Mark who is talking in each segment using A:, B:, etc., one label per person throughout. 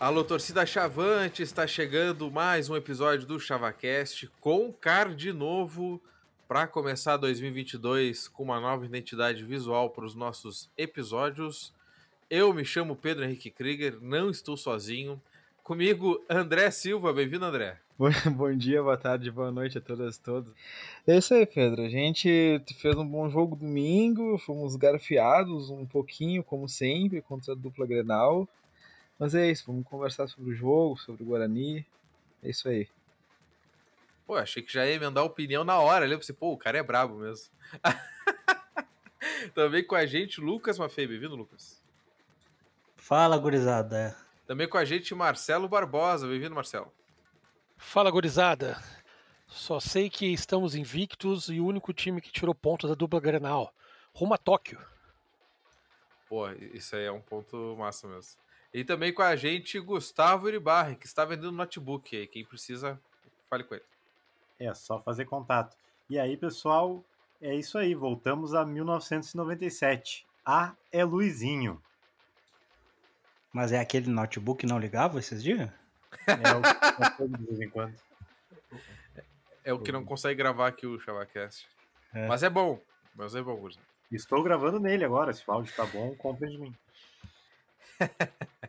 A: Alô, torcida Chavante, está chegando mais um episódio do ChavaCast com de novo para começar 2022 com uma nova identidade visual para os nossos episódios. Eu me chamo Pedro Henrique Krieger, não estou sozinho. Comigo, André Silva. Bem-vindo, André.
B: Bom dia, boa tarde, boa noite a todas e todos. É isso aí, Pedro. A gente fez um bom jogo domingo, fomos garfiados um pouquinho, como sempre, contra a dupla Grenal. Mas é isso, vamos conversar sobre o jogo, sobre o Guarani. É isso aí.
A: Pô, achei que já ia emendar opinião na hora, lembra? Você, pô, o cara é brabo mesmo. Também com a gente, Lucas Mafei. Bem-vindo, Lucas.
C: Fala, gurizada.
A: Também com a gente, Marcelo Barbosa. Bem-vindo, Marcelo.
C: Fala, gurizada. Só sei que estamos invictos e o único time que tirou pontos da dupla Grenal. Rumo a Tóquio.
A: Pô, isso aí é um ponto massa mesmo. E também com a gente Gustavo Uribarri, que está vendendo notebook aí. Quem precisa, fale com ele.
D: É só fazer contato. E aí, pessoal, é isso aí. Voltamos a 1997. A
E: é Luizinho. Mas é aquele notebook que não ligava esses dias?
D: É o, de vez em quando.
A: É, é o que não consegue gravar aqui o Chavacast. É. Mas é bom. Mas é bom, Gustavo. Estou
D: gravando nele agora. Se o áudio está bom, compra de mim.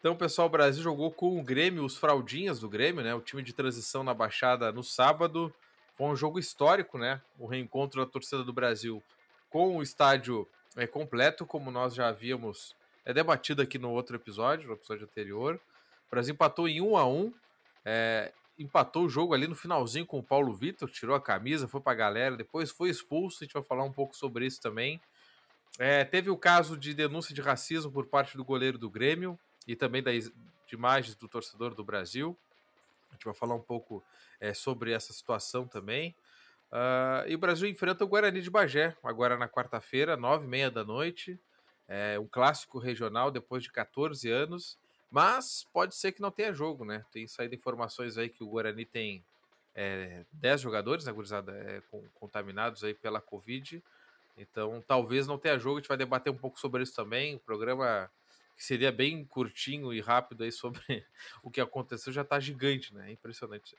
A: Então, pessoal, o Brasil jogou com o Grêmio, os fraldinhas do Grêmio, né? O time de transição na Baixada no sábado. Foi um jogo histórico, né? O reencontro da torcida do Brasil com o estádio é, completo, como nós já havíamos é, debatido aqui no outro episódio, no episódio anterior. O Brasil empatou em 1 a 1 é, empatou o jogo ali no finalzinho com o Paulo Vitor, tirou a camisa, foi pra galera, depois foi expulso, a gente vai falar um pouco sobre isso também. É, teve o caso de denúncia de racismo por parte do goleiro do Grêmio, e também das imagens do torcedor do Brasil. A gente vai falar um pouco é, sobre essa situação também. Uh, e o Brasil enfrenta o Guarani de Bagé, agora na quarta-feira, nove e meia da noite. É um clássico regional depois de 14 anos. Mas pode ser que não tenha jogo, né? Tem saído informações aí que o Guarani tem é, 10 jogadores, né, gurizada, é, com, contaminados aí pela Covid. Então, talvez não tenha jogo, a gente vai debater um pouco sobre isso também. O programa que seria bem curtinho e rápido aí sobre o que aconteceu, já está gigante, né? É impressionante.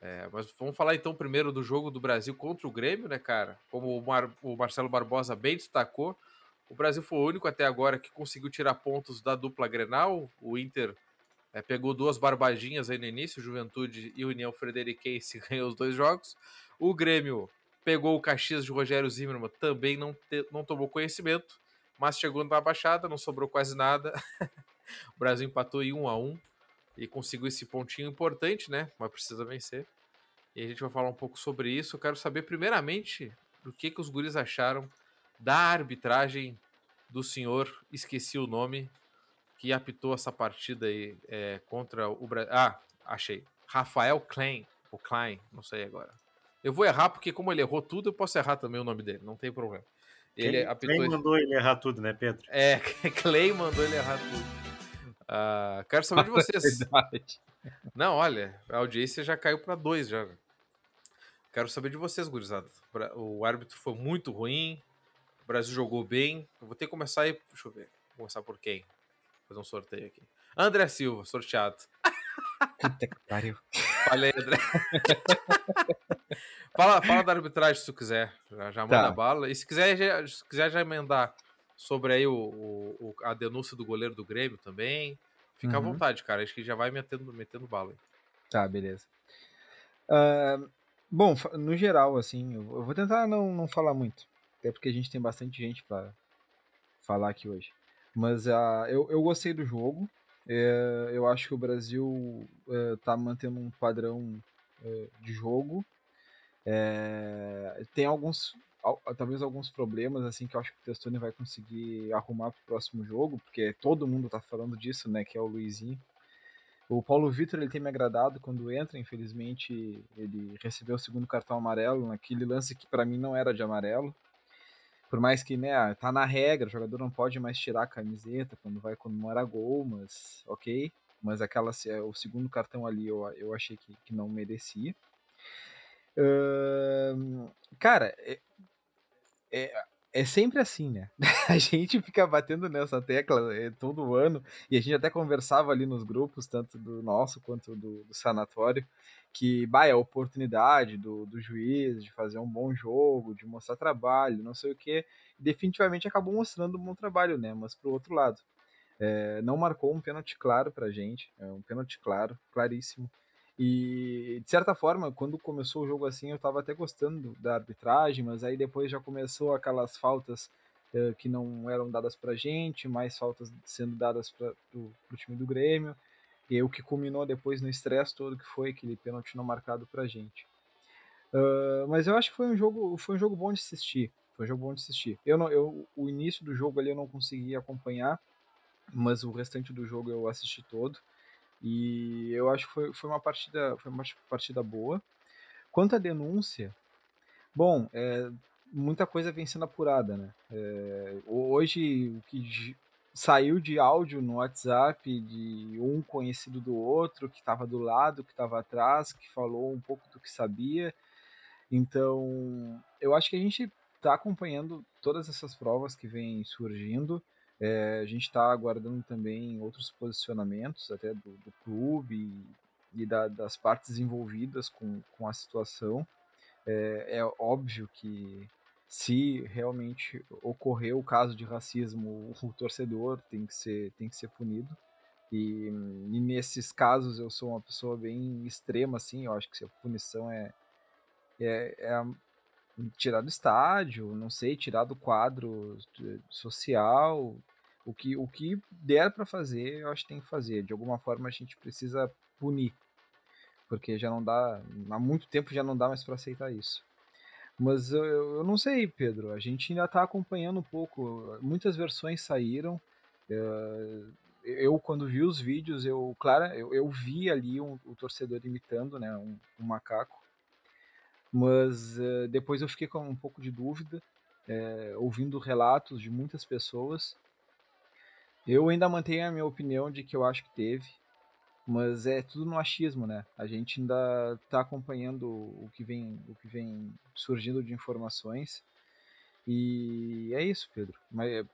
A: É, mas vamos falar então primeiro do jogo do Brasil contra o Grêmio, né, cara? Como o, Mar o Marcelo Barbosa bem destacou, o Brasil foi o único até agora que conseguiu tirar pontos da dupla Grenal. O Inter é, pegou duas barbadinhas aí no início, Juventude e União Frederiquense ganhou os dois jogos. O Grêmio pegou o Caxias de Rogério Zimmermann, também não, não tomou conhecimento. Mas chegou na baixada, não sobrou quase nada. o Brasil empatou em 1 a 1 e conseguiu esse pontinho importante, né? Mas precisa vencer. E a gente vai falar um pouco sobre isso. Eu quero saber primeiramente o que que os guris acharam da arbitragem do senhor, esqueci o nome, que apitou essa partida aí é, contra o Brasil. Ah, achei. Rafael Klein, o Klein, não sei agora. Eu vou errar porque como ele errou tudo, eu posso errar também o nome dele, não tem problema. Ele apitou... Clay mandou ele errar tudo, né, Pedro? É, Clay mandou ele errar tudo. Ah, quero saber de vocês. Não, olha, a audiência já caiu para dois já. Quero saber de vocês, gurizada. O árbitro foi muito ruim, o Brasil jogou bem. Eu vou ter que começar aí, deixa eu ver, vou começar por quem? Vou fazer um sorteio aqui. André Silva, sorteado. Puta que pariu. Falei, André. fala, fala da arbitragem se tu quiser. Já, já manda tá. bala. E se quiser, já, se quiser já emendar sobre aí o, o, a denúncia do goleiro do Grêmio também. Fica uhum. à vontade, cara. Acho que já vai metendo, metendo bala aí.
B: Tá, beleza. Uh, bom, no geral, assim, eu vou tentar não, não falar muito. Até porque a gente tem bastante gente para falar aqui hoje. Mas uh, eu, eu gostei do jogo. É, eu acho que o Brasil está é, mantendo um padrão é, de jogo. É, tem alguns, talvez alguns problemas assim que eu acho que o Testoni vai conseguir arrumar para o próximo jogo, porque todo mundo está falando disso, né? Que é o Luizinho. O Paulo Vitor ele tem me agradado quando entra, infelizmente ele recebeu o segundo cartão amarelo naquele lance que para mim não era de amarelo. Por mais que, né, ah, tá na regra, o jogador não pode mais tirar a camiseta quando vai comemorar gol, mas ok. Mas aquela, o segundo cartão ali eu, eu achei que, que não merecia. Uh, cara, é, é, é, sempre assim, né? A gente fica batendo nessa tecla é, todo ano, e a gente até conversava ali nos grupos, tanto do nosso quanto do, do sanatório, que bah, é a oportunidade do, do juiz de fazer um bom jogo, de mostrar trabalho, não sei o que, definitivamente acabou mostrando um bom trabalho, né? Mas pro outro lado, é, não marcou um pênalti claro pra gente, é um pênalti claro, claríssimo. E de certa forma, quando começou o jogo assim, eu tava até gostando da arbitragem, mas aí depois já começou aquelas faltas é, que não eram dadas pra gente, mais faltas sendo dadas pra, pro, pro time do Grêmio. E o que culminou depois no estresse todo que foi aquele pênalti não marcado pra gente. Uh, mas eu acho que foi um jogo, foi um jogo bom de assistir. Foi um jogo bom de assistir. Eu não, eu, o início do jogo ali eu não consegui acompanhar, mas o restante do jogo eu assisti todo. E eu acho que foi, foi uma partida, foi uma partida boa. Quanto à denúncia, bom, é, muita coisa vem sendo apurada, né? É, hoje o que saiu de áudio no WhatsApp de um conhecido do outro, que estava do lado, que estava atrás, que falou um pouco do que sabia. Então, eu acho que a gente está acompanhando todas essas provas que vêm surgindo. É, a gente está aguardando também outros posicionamentos, até do, do clube e, e da, das partes envolvidas com, com a situação. É, é óbvio que se realmente ocorreu o caso de racismo, o torcedor tem que ser, tem que ser punido. E, hum, e, nesses casos eu sou uma pessoa bem extrema, assim, eu acho que se a punição é, é, é hum, tirar do estádio, não sei, tirar do quadro social, o que, o que der para fazer, eu acho que tem que fazer. De alguma forma a gente precisa punir, porque já não dá, há muito tempo já não dá mais para aceitar isso. Mas eu, eu não sei, Pedro. A gente ainda está acompanhando um pouco. Muitas versões saíram. Eh, eu, quando vi os vídeos, eu, claro, eu, eu vi ali o um, torcedor imitando né, um, um macaco. Mas eh, depois eu fiquei com um pouco de dúvida, eh, ouvindo relatos de muitas pessoas. Eu ainda mantenho a minha opinião de que eu acho que teve mas é tudo no achismo, né? A gente ainda está acompanhando o que vem, o que vem surgindo de informações. E é isso, Pedro. Mais,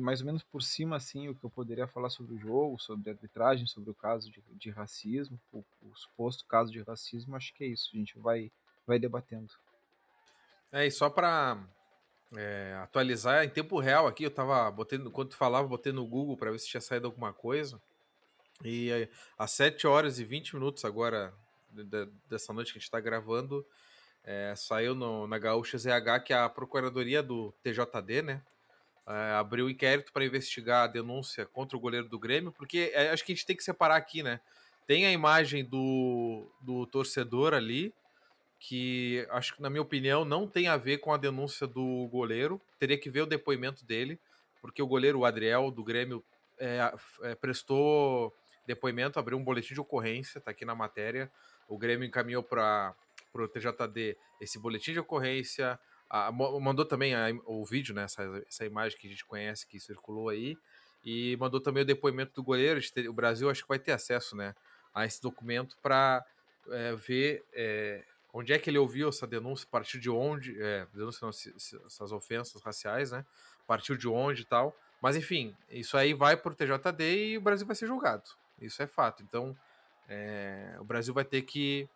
B: mais ou menos por cima, assim, o que eu poderia falar sobre o jogo, sobre a arbitragem, sobre o caso de, de racismo, o, o, suposto caso de racismo, acho que é isso. A gente vai, vai debatendo.
A: É, e só para é, atualizar em tempo real aqui, eu tava botando, enquanto tu falava, botei no Google para ver se tinha saído alguma coisa. E às 7 horas e 20 minutos agora dessa noite que a gente está gravando, é, saiu no, na Gaúcha ZH que a Procuradoria do TJD, né, é, abriu o inquérito para investigar a denúncia contra o goleiro do Grêmio, porque é, acho que a gente tem que separar aqui, né, tem a imagem do, do torcedor ali, que acho que, na minha opinião, não tem a ver com a denúncia do goleiro, teria que ver o depoimento dele, porque o goleiro, o Adriel, do Grêmio, prestou depoimento, abriu um boletim de ocorrência, tá aqui na matéria. O Grêmio encaminhou para o TJD esse boletim de ocorrência, a, mandou também a, o vídeo, né, essa, essa imagem que a gente conhece, que circulou aí, e mandou também o depoimento do goleiro. O Brasil acho que vai ter acesso né, a esse documento para é, ver é, onde é que ele ouviu essa denúncia, partiu de onde, é, denúncia, não, essas ofensas raciais, né? Partiu de onde e tal. Mas enfim, isso aí vai para o TJD e o Brasil vai ser julgado. Isso é fato. Então, é, o Brasil vai ter que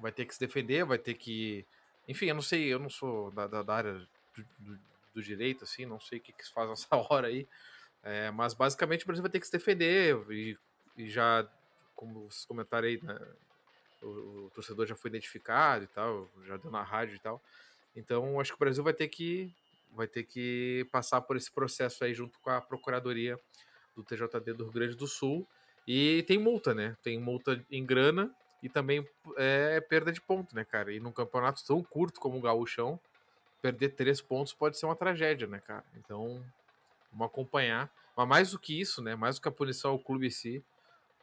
A: vai ter que se defender, vai ter que, enfim, eu não sei, eu não sou da, da, da área do, do, do, direito, assim, não sei o que, que se faz nessa hora aí, é, mas basicamente o Brasil vai ter que se defender e, e já, como vocês comentaram aí, né, o, o, torcedor já foi identificado e tal, já deu na rádio e tal, então acho que o Brasil vai ter que vai ter que passar por esse processo aí junto com a procuradoria do TJD do Rio Grande do Sul e tem multa, né? Tem multa em grana e também é, é perda de ponto, né, cara? E num campeonato tão curto como o Gaúchão, perder três pontos pode ser uma tragédia, né, cara? Então, vamos acompanhar. Mas mais do que isso, né? Mais do que a punição ao clube em si,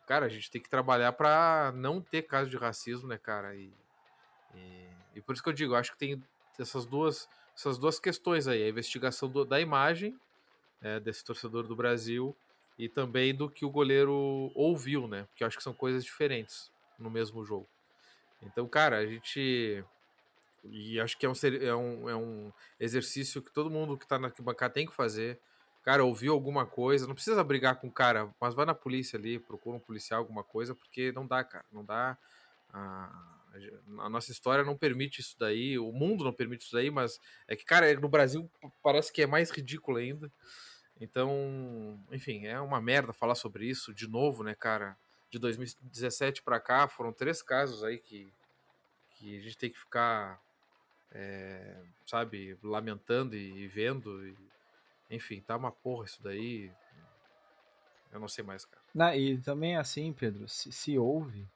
A: cara, a gente tem que trabalhar para não ter caso de racismo, né, cara? E, e, e, por isso que eu digo, acho que tem essas duas, essas duas questões aí: a investigação do, da imagem é, desse torcedor do Brasil e também do que o goleiro ouviu, né? Porque eu acho que são coisas diferentes no mesmo jogo. Então, cara, a gente. E acho que é um, é um, é um exercício que todo mundo que tá na arquibancada tem que fazer. Cara, ouviu alguma coisa, não precisa brigar com o cara, mas vai na polícia ali, procura um policial, alguma coisa, porque não dá, cara. Não dá. A, a nossa história não permite isso daí, o mundo não permite isso daí, mas é que, cara, é no Brasil parece que é mais ridículo ainda. Então, enfim, é uma merda falar sobre isso de novo, né, cara? De 2017 para cá foram três casos aí que, que a gente tem que ficar, é, sabe, lamentando e, e vendo. E, enfim, tá uma porra isso daí. Eu não sei mais, cara.
B: Não, e também assim, Pedro, se, se houve,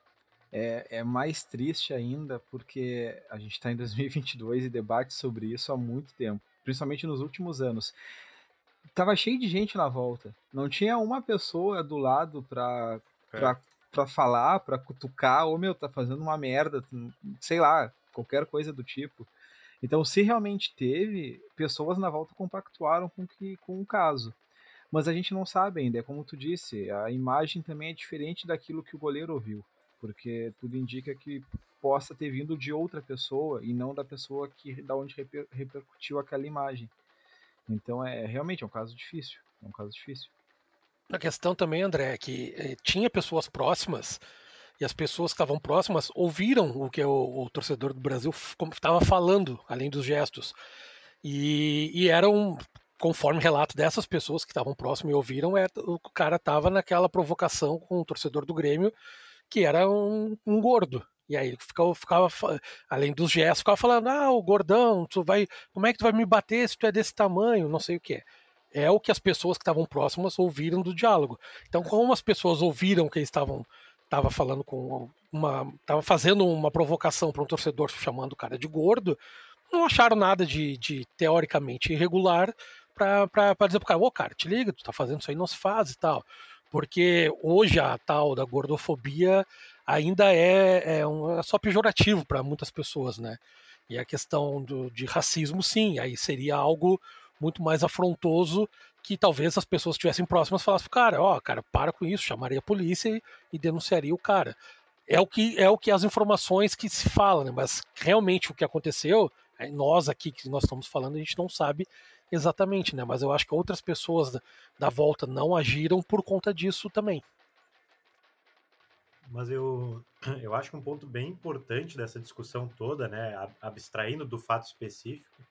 B: é, é, mais triste ainda porque a gente está em 2022 e debate sobre isso há muito tempo, principalmente nos últimos anos tava cheio de gente na volta. Não tinha uma pessoa do lado pra, é. pra, pra falar, pra cutucar, ou meu, tá fazendo uma merda, sei lá, qualquer coisa do tipo. Então, se realmente teve, pessoas na volta compactuaram com, que, com o caso. Mas a gente não sabe ainda, é como tu disse, a imagem também é diferente daquilo que o goleiro ouviu, porque tudo indica que possa ter vindo de outra pessoa e não da pessoa que da onde reper, repercutiu aquela imagem. Então é realmente é um caso difícil. É um caso difícil.
C: A questão também, André, é que eh, tinha pessoas próximas e as pessoas que estavam próximas ouviram o que o, o torcedor do Brasil estava falando, além dos gestos. E, e eram, conforme relato dessas pessoas que estavam próximas e ouviram, é, o cara estava naquela provocação com o torcedor do Grêmio, que era um, um gordo. E aí ficava, ficava além dos gestos, ficava falando: ah, o gordão, tu vai, como é que tu vai me bater se tu é desse tamanho? Não sei o que é. É o que as pessoas que estavam próximas ouviram do diálogo. Então, como as pessoas ouviram que eles estavam tava falando com uma. tava fazendo uma provocação para um torcedor chamando o cara de gordo, não acharam nada de, de teoricamente irregular para dizer pro cara, ô cara, te liga, tu tá fazendo isso aí, não se faz e tal. Porque hoje a tal da gordofobia ainda é, é, um, é só pejorativo para muitas pessoas, né? E a questão do, de racismo, sim, aí seria algo muito mais afrontoso que talvez as pessoas estivessem próximas falassem, cara, ó, cara, para com isso, chamaria a polícia e, e denunciaria o cara. É o que é o que as informações que se falam, né? mas realmente o que aconteceu, é, nós aqui que nós estamos falando, a gente não sabe exatamente, né? Mas eu acho que outras pessoas da, da volta não agiram por conta disso também.
D: Mas eu, eu acho que um ponto bem importante dessa discussão toda, né, abstraindo do fato específico,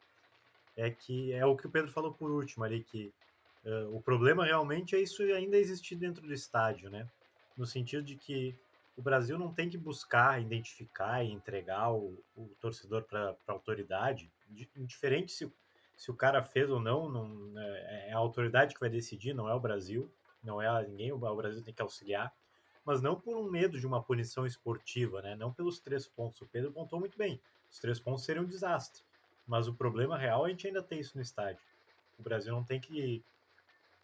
D: é que é o que o Pedro falou por último ali, que uh, o problema realmente é isso ainda existir dentro do estádio, né? No sentido de que o Brasil não tem que buscar identificar e entregar o, o torcedor para a autoridade, indiferente se, se o cara fez ou não, não é, é a autoridade que vai decidir, não é o Brasil, não é ninguém, o Brasil tem que auxiliar mas não por um medo de uma punição esportiva, né? não pelos três pontos. O Pedro pontou muito bem. Os três pontos seriam um desastre. Mas o problema real é a gente ainda ter isso no estádio. O Brasil não tem que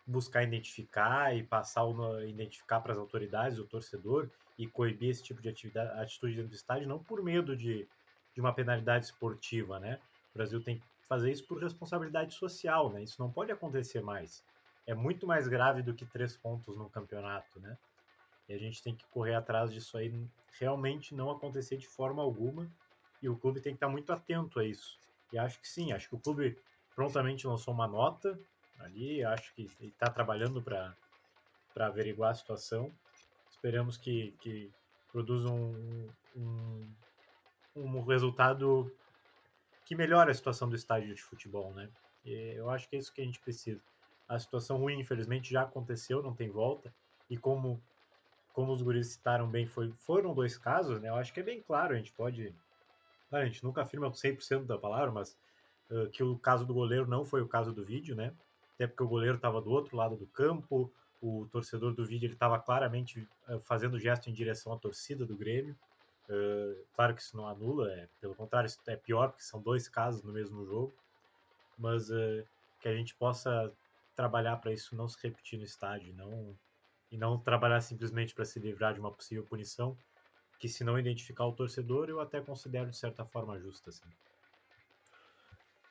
D: buscar identificar e passar o, identificar para as autoridades, o torcedor, e coibir esse tipo de atividade, atitude dentro do estádio, não por medo de, de uma penalidade esportiva, né? O Brasil tem que fazer isso por responsabilidade social, né? Isso não pode acontecer mais. É muito mais grave do que três pontos no campeonato, né? E a gente tem que correr atrás disso aí realmente não acontecer de forma alguma. E o clube tem que estar muito atento a isso. E acho que sim, acho que o clube prontamente lançou uma nota ali, acho que ele está trabalhando para averiguar a situação. Esperamos que, que produza um, um, um resultado que melhore a situação do estádio de futebol, né? E eu acho que é isso que a gente precisa. A situação ruim, infelizmente, já aconteceu, não tem volta. E como como os guris citaram bem, foi, foram dois casos, né? Eu acho que é bem claro, a gente pode. Claro, a gente nunca afirma 100% da palavra, mas uh, que o caso do goleiro não foi o caso do vídeo, né? Até porque o goleiro estava do outro lado do campo, o torcedor do vídeo estava claramente uh, fazendo gesto em direção à torcida do Grêmio. Uh, claro que isso não anula, é, pelo contrário, isso é pior, porque são dois casos no mesmo jogo. Mas que a gente possa trabalhar para isso não se repetir no estádio, não e não trabalhar simplesmente para se livrar de uma possível punição, que se não identificar o torcedor, eu até considero de certa
C: forma justa. Assim.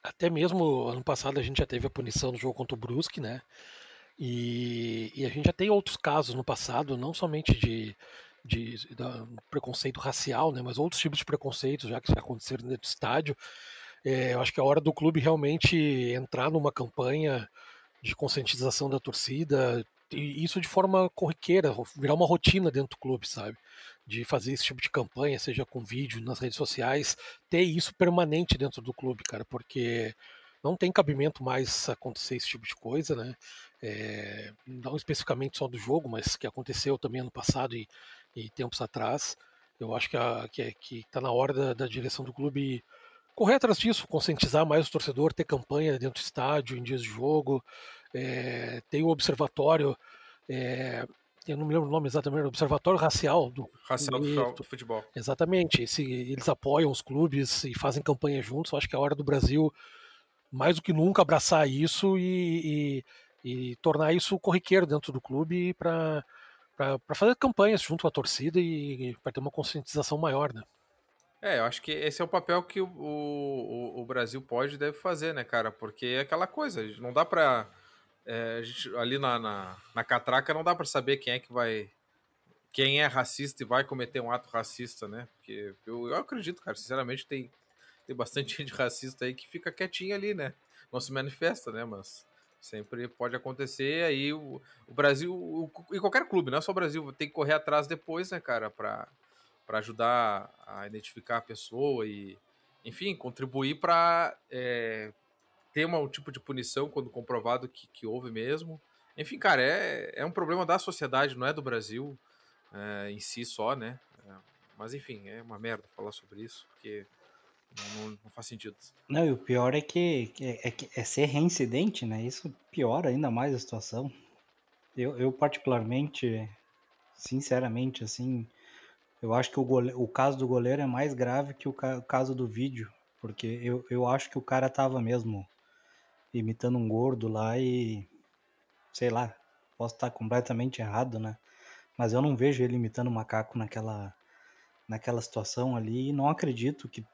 C: Até mesmo ano passado a gente já teve a punição no jogo contra o Brusque, né? E, e a gente já tem outros casos no passado, não somente de, de, de, preconceito racial, né? Mas outros tipos de preconceito já que já aconteceram dentro do estádio. É, eu acho que é hora do clube realmente entrar numa campanha de conscientização da torcida, isso de forma corriqueira, virar uma rotina dentro do clube, sabe? De fazer esse tipo de campanha, seja com vídeo, nas redes sociais, ter isso permanente dentro do clube, cara, porque não tem cabimento mais acontecer esse tipo de coisa, né? É, não especificamente só do jogo, mas que aconteceu também ano passado e, e tempos atrás. Eu acho que, a, que, é, que tá na hora da, da direção do clube correr atrás disso, conscientizar mais o torcedor, ter campanha dentro do estádio, em dias de jogo, é, tem o observatório, é, eu não me lembro o nome exatamente, o observatório racial do, racial do, do futebol. Exatamente, esse, eles apoiam os clubes e fazem campanha juntos. Eu acho que é a hora do Brasil mais do que nunca abraçar isso e, e, e tornar isso corriqueiro dentro do clube para para fazer campanhas junto com a torcida e, e para ter uma conscientização maior, né?
A: É, eu acho que esse é o papel que o, o, o Brasil pode e deve fazer, né, cara? Porque é aquela coisa, não dá para é, gente, ali na, na, na, catraca não dá para saber quem é que vai. Quem é racista e vai cometer um ato racista, né? Porque eu, eu acredito, cara, sinceramente, tem, tem bastante gente racista aí que fica quietinha ali, né? Não se manifesta, né? Mas sempre pode acontecer. Aí o, o Brasil, o, e qualquer clube, não é só o Brasil, tem que correr atrás depois, né, cara, para ajudar a identificar a pessoa e, enfim, contribuir para é, ter um tipo de punição quando comprovado que, que houve mesmo. Enfim, cara, é, é um problema da sociedade, não é do Brasil é, em si só, né? É, mas enfim, é uma merda falar sobre isso, porque não, não, não faz sentido.
E: Não, e o pior é que, é, é, é ser reincidente, né? Isso piora ainda mais a situação. Eu, eu particularmente, sinceramente, assim, eu acho que o, goleiro, o caso do goleiro é mais grave que o, ca... o caso do vídeo, porque eu, eu acho que o cara tava mesmo imitando um gordo lá e. Sei lá, posso estar completamente errado, né? Mas eu não vejo ele imitando um macaco naquela, naquela situação ali e não acredito que,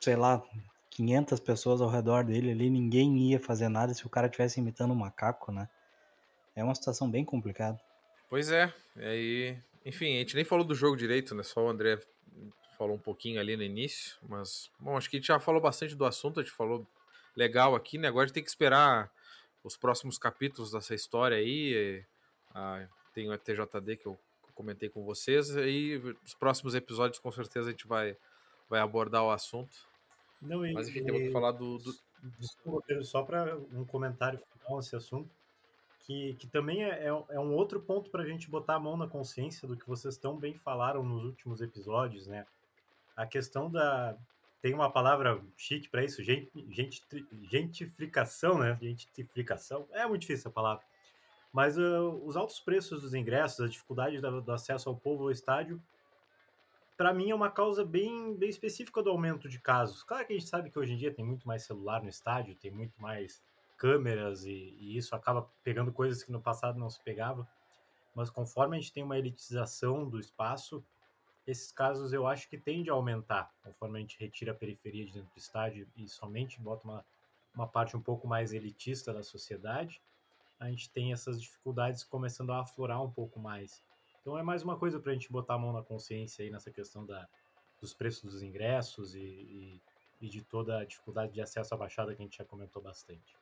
E: sei lá, 500 pessoas ao redor dele ali, ninguém ia fazer nada se o cara tivesse imitando um macaco, né? É uma situação bem complicada.
A: Pois é, e aí, enfim, a gente nem falou do jogo direito, né? Só o André falou um pouquinho ali no início, mas bom, acho que a gente já falou bastante do assunto, a gente falou legal aqui, né? Agora a gente tem que esperar os próximos capítulos dessa história aí. Ah, tem o FTJD que eu comentei com vocês. E os próximos episódios, com certeza, a gente vai, vai abordar o assunto. Não, Mas enfim, temos que falar do. do...
D: Desculpa, só para um comentário final nesse assunto, que, que também é, é, é um outro ponto para a gente botar a mão na consciência do que vocês tão bem falaram nos últimos episódios, né? A questão da, tem uma palavra chique para isso, gente, gente, gentificação, né? Gentificação. É muito difícil essa palavra. Mas uh, os altos preços dos ingressos, a dificuldade do, do acesso ao povo ao estádio, para mim é uma causa bem, bem específica do aumento de casos. Claro que a gente sabe que hoje em dia tem muito mais celular no estádio, tem muito mais câmeras e, e isso acaba pegando coisas que no passado não se pegava. Mas conforme a gente tem uma elitização do espaço, esses casos eu acho que tende a aumentar conforme a gente retira a periferia de dentro do estádio e somente bota uma, uma parte um pouco mais elitista da sociedade, a gente tem essas dificuldades começando a aflorar um pouco mais. Então é mais uma coisa para a gente botar a mão na consciência aí nessa questão da, dos preços dos ingressos e, e, e de toda a dificuldade de acesso à baixada que a gente já comentou bastante.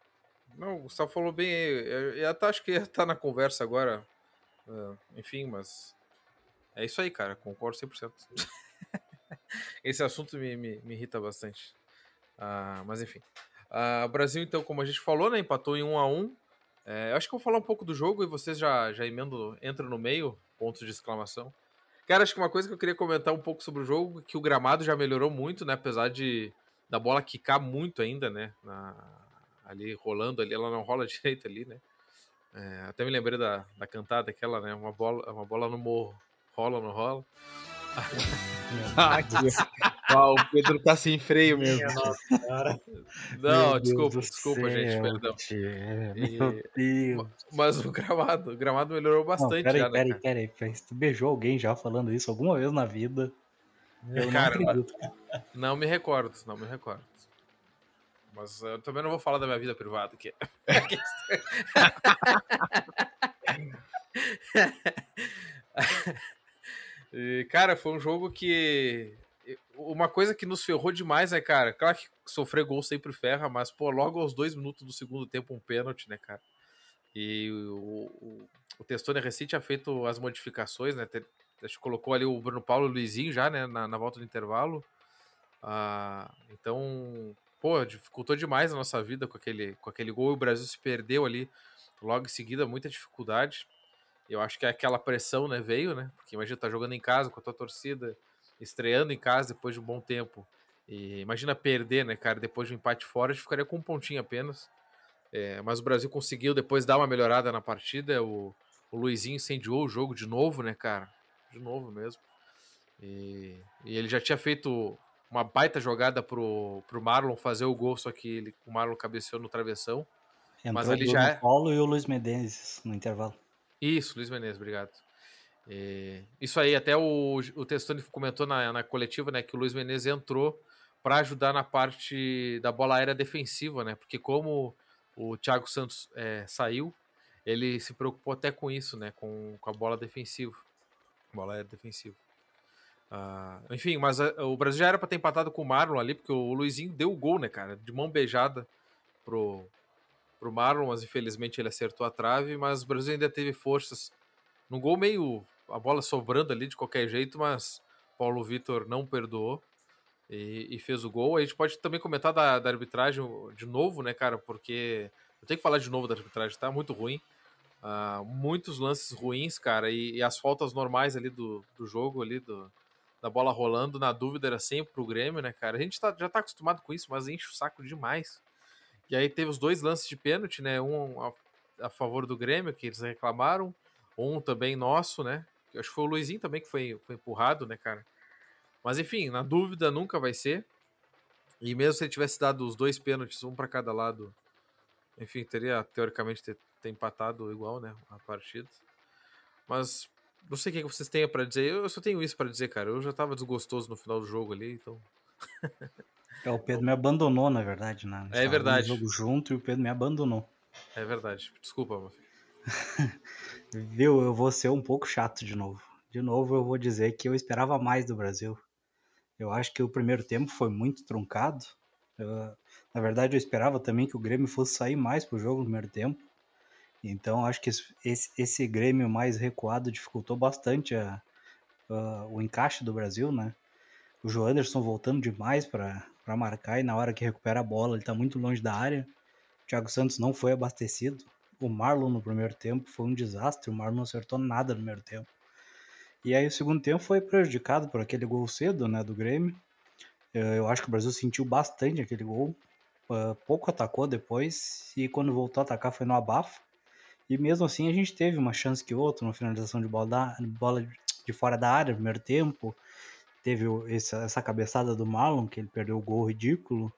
A: Não, o Gustavo falou bem. Eu, eu até acho que ia é, estar tá na conversa agora, uh, enfim, mas é isso aí, cara. Concordo 100%. Esse assunto me, me, me irrita bastante. Uh, mas enfim. Uh, o Brasil, então, como a gente falou, né, empatou em 1 a 1 é, acho que eu vou falar um pouco do jogo e vocês já, já emendam, entram no meio, Ponto de exclamação. Cara, acho que uma coisa que eu queria comentar um pouco sobre o jogo, é que o gramado já melhorou muito, né? Apesar de da bola quicar muito ainda, né? Na, ali rolando ali, ela não rola direito ali, né? É, até me lembrei da, da cantada aquela, né? Uma bola, uma bola no morro rola ou não rola. Uau, o Pedro tá sem freio mesmo. Nossa, não, meu desculpa, Deus desculpa, gente, céu, perdão. E... Mas o gramado, o gramado melhorou bastante peraí, né? Peraí,
E: peraí, peraí. Tu beijou alguém já falando isso alguma vez na vida? Eu cara, não acredito.
A: Não me recordo, não me recordo. Mas eu também não vou falar da minha vida privada aqui. E, cara, foi um jogo que. Uma coisa que nos ferrou demais, né, cara? Claro que sofrer gol sempre ferra, mas, pô, logo aos dois minutos do segundo tempo, um pênalti, né, cara? E o, o, o Testone recente tinha feito as modificações, né? Acho colocou ali o Bruno Paulo e o Luizinho já, né, na, na volta do intervalo. Ah, então, pô, dificultou demais a nossa vida com aquele, com aquele gol. O Brasil se perdeu ali logo em seguida, muita dificuldade. Eu acho que é aquela pressão, né, veio, né? Porque imagina, tá jogando em casa com a tua torcida, estreando em casa depois de um bom tempo. E imagina perder, né, cara? Depois de um empate fora, a gente ficaria com um pontinho apenas. É, mas o Brasil conseguiu depois dar uma melhorada na partida. O, o Luizinho incendiou o jogo de novo, né, cara? De novo mesmo. E, e, ele já tinha feito uma baita jogada pro, pro Marlon fazer o gol, só que ele, o Marlon cabeceou no travessão. Entrou mas ele já. O é
E: Paulo e o Luiz Medeiros no intervalo.
A: Isso, Luiz Menezes, obrigado. É, isso aí, até o, o Testoni comentou na, na coletiva, né, que o Luiz Menezes entrou para ajudar na parte da bola aérea defensiva, né? Porque como o Thiago Santos é, saiu, ele se preocupou até com isso, né? Com, com a bola defensiva. Bola aérea defensiva. Ah, enfim, mas a, eh, o Brasil já era para ter empatado com o Marlon ali, porque o Luizinho deu o gol, né, cara? De mão beijada pro, pro Marlon, mas infelizmente ele acertou a trave, mas o Brasil ainda teve forças num gol meio a bola sobrando ali de qualquer jeito, mas Paulo Vitor não perdoou e, e, fez o gol. A gente pode também comentar da, da, arbitragem de novo, né, cara? Porque eu tenho que falar de novo da arbitragem, tá muito ruim. Uh, muitos lances ruins, cara, e, e, as faltas normais ali do, do jogo, ali do, da bola rolando, na dúvida era sempre pro Grêmio, né, cara? A gente tá, já tá acostumado com isso, mas enche o saco demais. E aí teve os dois lances de pênalti, né? Um a, a favor do Grêmio, que eles reclamaram, um também nosso, né? acho que foi o Luizinho também que foi, foi empurrado, né, cara? Mas enfim, na dúvida nunca vai ser. E mesmo se ele tivesse dado os dois pênaltis, um para cada lado, enfim, teria teoricamente ter, ter, empatado igual, né, a partida. Mas não sei o que vocês têm para dizer. Eu só tenho isso para dizer, cara. Eu já tava desgostoso no final do jogo ali, então
E: É, o Pedro me abandonou, na verdade. Né? É verdade. jogo junto e o Pedro me abandonou.
A: É verdade. Desculpa, meu
E: Viu, eu vou ser um pouco chato de novo. De novo, eu vou dizer que eu esperava mais do Brasil. Eu acho que o primeiro tempo foi muito truncado. Eu, na verdade, eu esperava também que o Grêmio fosse sair mais pro jogo no primeiro tempo. Então, acho que esse, esse Grêmio mais recuado dificultou bastante a, a, o encaixe do Brasil, né? O Joanderson voltando demais para para marcar e na hora que recupera a bola ele está muito longe da área. O Thiago Santos não foi abastecido. O Marlon no primeiro tempo foi um desastre, o Marlon não acertou nada no primeiro tempo. E aí o segundo tempo foi prejudicado por aquele gol cedo né, do Grêmio. É, eu acho que o Brasil sentiu bastante aquele gol. É, pouco atacou depois e quando voltou a atacar foi no abafo. E mesmo assim a gente teve uma chance que outra, uma finalização de bola, da, bola de fora da área no primeiro tempo teve essa cabeçada do Marlon, que ele perdeu o gol ridículo,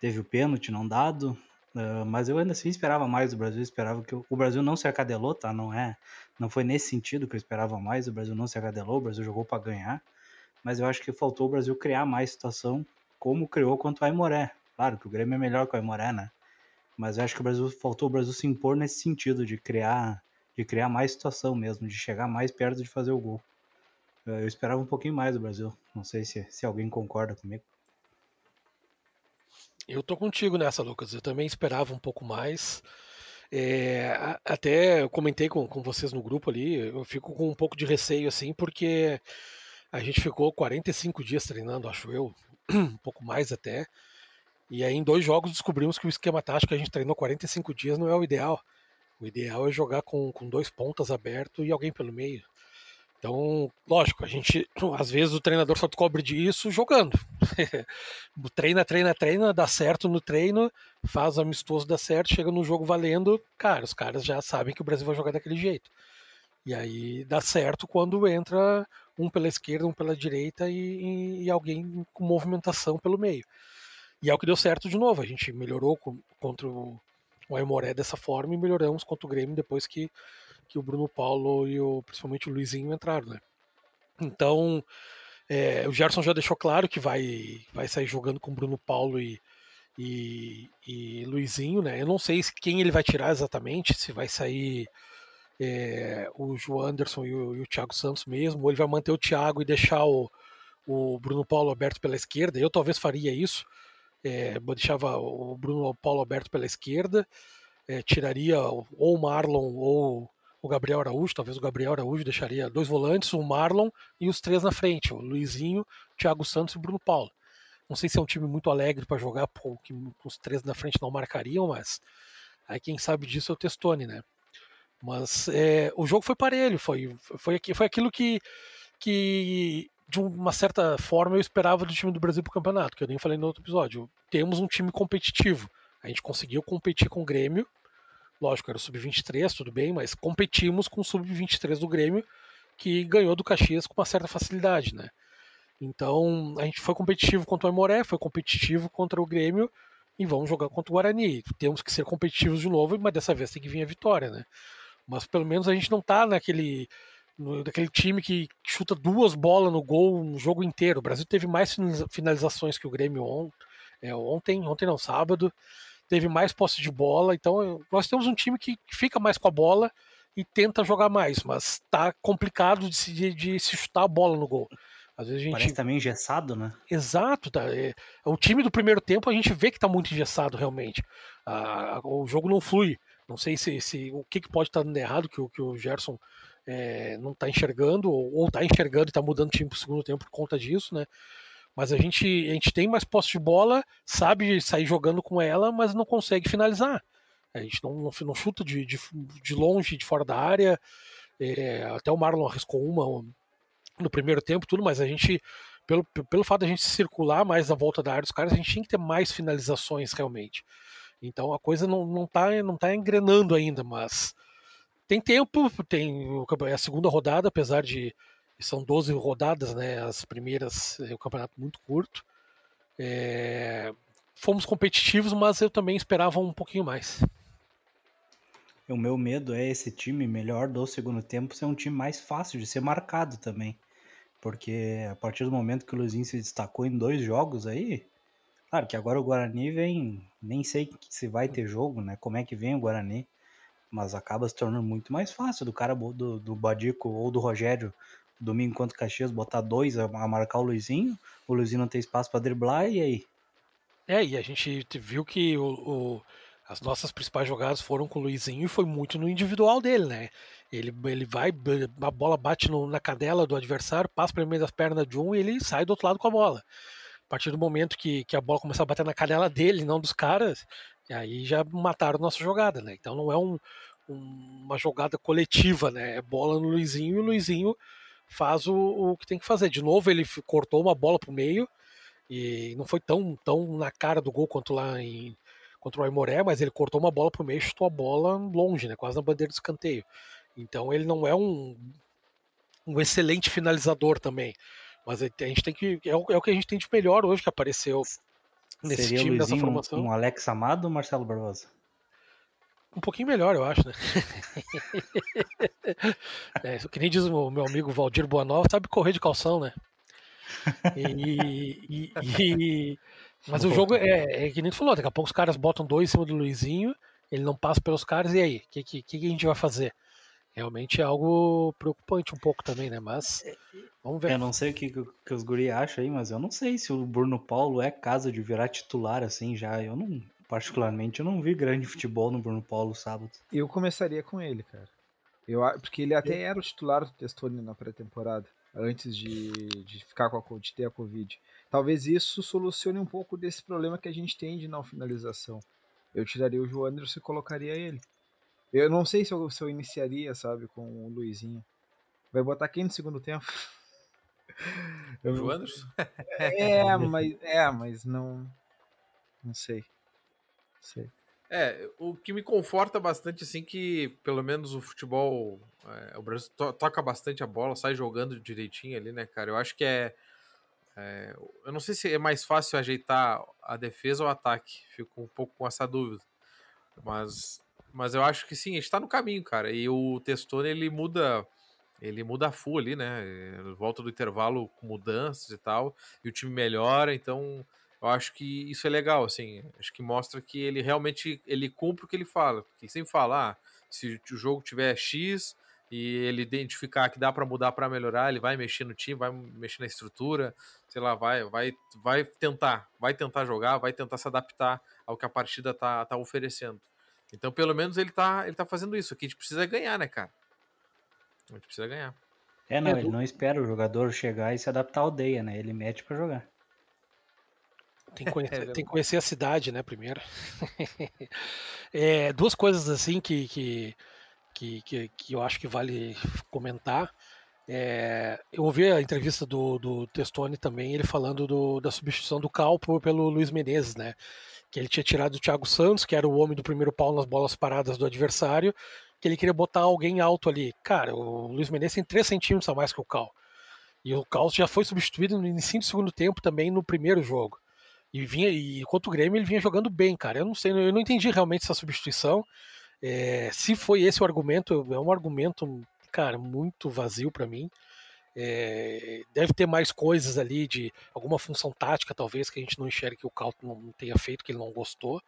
E: teve o pênalti não dado, ah, mas eu ainda assim esperava mais do Brasil, esperava que o Brasil não se acadelou, tá? Não é, não foi nesse sentido que eu esperava mais, o Brasil não se acadelou, o Brasil jogou para ganhar, mas eu acho que faltou o Brasil criar mais situação, como criou contra o Aimoré. Claro que o Grêmio é melhor que o Aimoré, né? Mas eu acho que o Brasil faltou o Brasil se impor nesse sentido de criar, de criar mais situação mesmo, de chegar mais perto de fazer o gol. Eh, eu esperava um pouquinho mais do Brasil. Não sei se, se alguém concorda comigo.
C: Eu tô contigo nessa, Lucas. Eu também esperava um pouco mais. É, até eu comentei com, com vocês no grupo ali, eu fico com um pouco de receio, assim, porque a gente ficou 45 dias treinando, acho eu, um pouco mais até. E aí, em dois jogos, descobrimos que o esquema tático que a gente treinou 45 dias não é o ideal. O ideal é jogar com, com dois pontas abertos e alguém pelo meio. Então, lógico, a gente, às vezes o treinador só cobre disso jogando. treina, treina, treina, dá certo no treino, faz amistoso, dá certo, chega no jogo valendo, cara, os caras já sabem que o Brasil vai jogar daquele jeito. E aí dá certo quando entra um pela esquerda, um pela direita e, e alguém com movimentação pelo meio. E é o que deu certo de novo. A gente melhorou com, contra o, o Aimoré dessa forma e melhoramos contra o Grêmio depois que que o Bruno Paulo e o, principalmente o Luizinho entraram, né? Então, é, o Gerson já deixou claro que vai, vai sair jogando com Bruno Paulo e, e, e Luizinho, né? Eu não sei quem ele vai tirar exatamente, se vai sair é, o João Anderson e o, e o, Thiago Santos mesmo, ou ele vai manter o Thiago e deixar o, o Bruno Paulo aberto pela esquerda. Eu talvez faria isso, é, deixava o Bruno Paulo aberto pela esquerda, é, tiraria ou o Marlon ou o Gabriel Araújo, talvez o Gabriel Araújo deixaria dois volantes, o Marlon e os três na frente, o Luizinho, Thiago Santos e Bruno Paulo. Não sei se é um time muito alegre para jogar, porque os três na frente não marcariam, mas aí quem sabe disso é o Testoni, né? Mas é, o jogo foi parelho, foi, foi, foi aquilo que, que, de uma certa forma, eu esperava do time do Brasil para o campeonato, que eu nem falei no outro episódio. Temos um time competitivo. A gente conseguiu competir com o Grêmio, Lógico, era o sub-23, tudo bem, mas competimos com o sub-23 do Grêmio, que ganhou do Caxias com uma certa facilidade, né? Então, a gente foi competitivo contra o Amoré, foi competitivo contra o Grêmio e vamos jogar contra o Guarani. Temos que ser competitivos de novo, mas dessa vez tem que vir a vitória, né? Mas pelo menos a gente não tá naquele, naquele time que chuta duas bolas no gol um jogo inteiro. O Brasil teve mais finalizações que o Grêmio on, é, ontem, ontem não, sábado teve mais posse de bola. Então, nós temos um time que fica mais com a bola e tenta jogar mais, mas tá complicado de se, de, de se chutar a bola no gol. Às vezes a gente... Parece também engessado, né? Exato. Tá? É, o time do primeiro tempo a gente vê que tá muito engessado realmente. Ah, o jogo não flui. Não sei se, se o que, que pode estar tá dando errado, que, que o Gerson é, não tá enxergando, ou, ou tá enxergando e tá mudando o time pro segundo tempo por conta disso, né? Mas a gente, a gente tem mais posse de bola, sabe sair jogando com ela, mas não consegue finalizar. A gente não, não, chuta de, de, de, longe, de fora da área. É, até o Marlon arriscou uma no primeiro tempo, tudo, mas a gente, pelo, pelo fato de a gente circular mais a volta da área dos caras, a gente tinha que ter mais finalizações realmente. Então a coisa não, não, tá, não tá engrenando ainda, mas tem tempo, tem é a segunda rodada, apesar de são 12 rodadas, né? As primeiras, é um campeonato muito curto. É, fomos competitivos, mas eu também esperava um pouquinho mais.
E: O meu medo é esse time melhor do segundo tempo ser um time mais fácil de ser marcado também. Porque a partir do momento que o Luizinho se destacou em dois jogos aí, claro que agora o Guarani vem, nem sei se vai ter jogo, né? Como é que vem o Guarani, mas acaba se tornando muito mais fácil do cara do, do Badico ou do Rogério domingo contra o Caxias, botar dois a, a marcar o Luizinho, o Luizinho não tem espaço para driblar, e aí?
C: É, e a gente viu que o, o, as nossas principais jogadas foram com o Luizinho e foi muito no individual dele, né? Ele, ele vai, a bola bate no, na cadela do adversário, passa pelo meio das pernas de um e ele sai do outro lado com a bola. A partir do momento que, que a bola começar a bater na cadela dele, não dos caras, aí já mataram a nossa jogada, né? Então não é um, um, uma jogada coletiva, né? É bola no Luizinho e o Luizinho faz o, o que tem que fazer. De novo, ele cortou uma bola para o meio e não foi tão, tão na cara do gol quanto lá em, contra o Aimoré, mas ele cortou uma bola para o meio e chutou a bola longe, né, quase na bandeira do escanteio. Então ele não é um, um excelente finalizador também. Mas a gente tem que. É o, é o que a gente tem de melhor hoje que apareceu
E: nesse Seria time, Luizinho, nessa formação. Um, um Alex Amado ou Marcelo Barbosa?
C: um pouquinho melhor, eu acho, né? é, que nem diz o meu amigo Valdir Boanova, sabe correr de calção, né? E, e, e... mas o jogo é, é, que nem tu falou, daqui a pouco os caras botam dois em cima do Luizinho, ele não passa pelos caras, e aí? O que, que, que a gente vai fazer? Realmente é algo preocupante um pouco também, né? Mas vamos ver. Eu
E: não sei o que, que os guri acham aí, mas eu não sei se o Bruno Paulo é caso de
C: virar
B: titular assim já. Eu não, particularmente, eu não vi grande futebol no Bruno Paulo sábado. Eu começaria com ele, cara. Eu, porque ele até eu... era o titular do Testoni na pré-temporada, antes de, de ficar com a, de ter a Covid. Talvez isso solucione um pouco desse problema que a gente tem de não finalização. Eu tiraria o João Anderson e colocaria ele. Eu não sei se eu, se eu iniciaria, sabe, com o Luizinho. Vai botar quem no segundo tempo? O João Anderson? É, mas, é, mas não. Não sei. Sim.
A: É, o que me conforta bastante, assim, que pelo menos o futebol, é, o Brasil to toca bastante a bola, sai jogando direitinho ali, né, cara? Eu acho que é, é, Eu não sei se é mais fácil ajeitar a defesa ou o ataque, fico um pouco com essa dúvida. Mas, mas eu acho que sim, a gente tá no caminho, cara. E o Testone, ele muda. Ele muda a full ali, né? volta do intervalo com mudanças e tal, e o time melhora, então eu acho que isso é legal, assim. Acho que mostra que ele realmente ele cumpre o que ele fala. Porque sem falar, ah, se o jogo tiver X e ele identificar que dá para mudar para melhorar, ele vai mexer no time, vai mexer na estrutura, sei lá, vai vai vai tentar, vai tentar jogar, vai tentar se adaptar ao que a partida tá, tá oferecendo. Então, pelo menos ele tá, ele tá fazendo isso. que a gente precisa ganhar, né, cara? A gente precisa ganhar.
E: É, não, é, ele não espera o jogador chegar e se adaptar à aldeia, né? Ele mete para jogar.
C: Tem que, é conhecer, é tem que conhecer, a cidade, né, primeiro. é, duas coisas assim que, que, que, que, eu acho que vale comentar. É, eu ouvi a entrevista do, do Testoni também, ele falando do, da substituição do Cal pelo Luiz Menezes, né? Que ele tinha tirado o Thiago Santos, que era o homem do primeiro pau nas bolas paradas do adversário, que ele queria botar alguém alto ali. Cara, o Luiz Menezes tem 3 centímetros a mais que o Cal. E o Cal já foi substituído no início do segundo tempo também no primeiro jogo. E vinha e contra o Grêmio ele vinha jogando bem, cara. Eu não sei, eu não entendi realmente essa substituição. É, se foi esse o argumento, é um argumento, cara, muito vazio para mim. É, deve ter mais coisas ali de alguma função tática, talvez, que a gente não enxergue que o Cauto não tenha feito, que ele não gostou.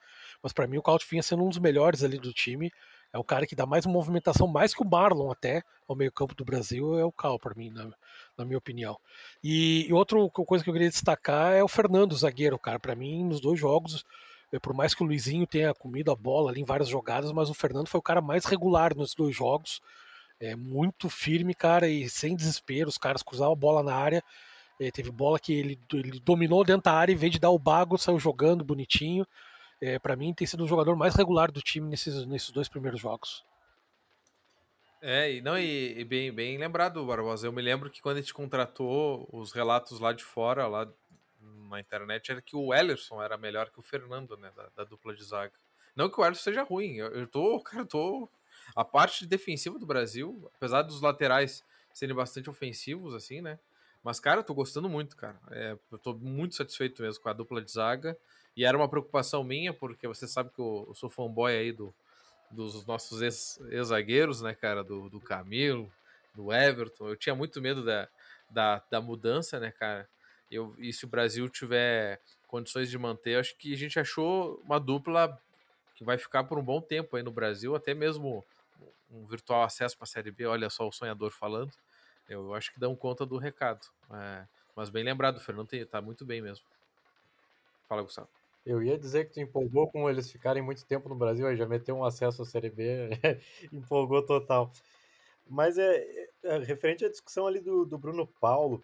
C: Mas para mim o Cauto vinha sendo um dos melhores ali do time é o cara que dá mais movimentação, mais que o Marlon até, ao meio-campo do Brasil, é o Cal, para mim, na, na, minha opinião. E, e outra coisa que eu queria destacar é o Fernando, zagueiro, cara. Para mim, nos dois jogos, eh, por mais que o Luizinho tenha comido a bola ali em várias jogadas, mas o Fernando foi o cara mais regular nos dois jogos. É muito firme, cara, e sem desespero. Os caras cruzavam a bola na área. É, teve bola que ele, ele dominou dentro da área, em vez de dar o bago, saiu jogando bonitinho é, para mim, tem sido o jogador mais regular do time nesses, nesses dois primeiros jogos.
A: É, e não, e, e, bem, bem lembrado, Barbosa. Eu me lembro que quando a gente contratou os relatos lá de fora, lá na internet, era que o Ellerson era melhor que o Fernando, né? Da, da dupla de zaga. Não que o Ellerson seja ruim. Eu, eu tô, cara, eu tô. A parte defensiva do Brasil, apesar dos laterais serem bastante ofensivos, assim, né? Mas, cara, eu tô gostando muito, cara. É, eu tô muito satisfeito mesmo com a dupla de zaga. E era uma preocupação minha, porque você sabe que eu, eu sou fanboy aí do, dos nossos ex-zagueiros, ex né, cara? Do, do Camilo, do Everton. Eu tinha muito medo da, da, da mudança, né, cara? Eu, e se o Brasil tiver condições de manter, acho que a gente achou uma dupla que vai ficar por um bom tempo aí no Brasil, até mesmo um virtual acesso para a Série B. Olha só o sonhador falando. Eu acho que dão conta do recado. É, mas bem lembrado, o Fernando tem, tá muito bem mesmo. Fala, Gustavo.
D: Eu ia dizer que tu empolgou com eles ficarem muito tempo no Brasil, aí já meteu um acesso à Série B, empolgou total. Mas é, é, é, referente à discussão ali do, do Bruno Paulo,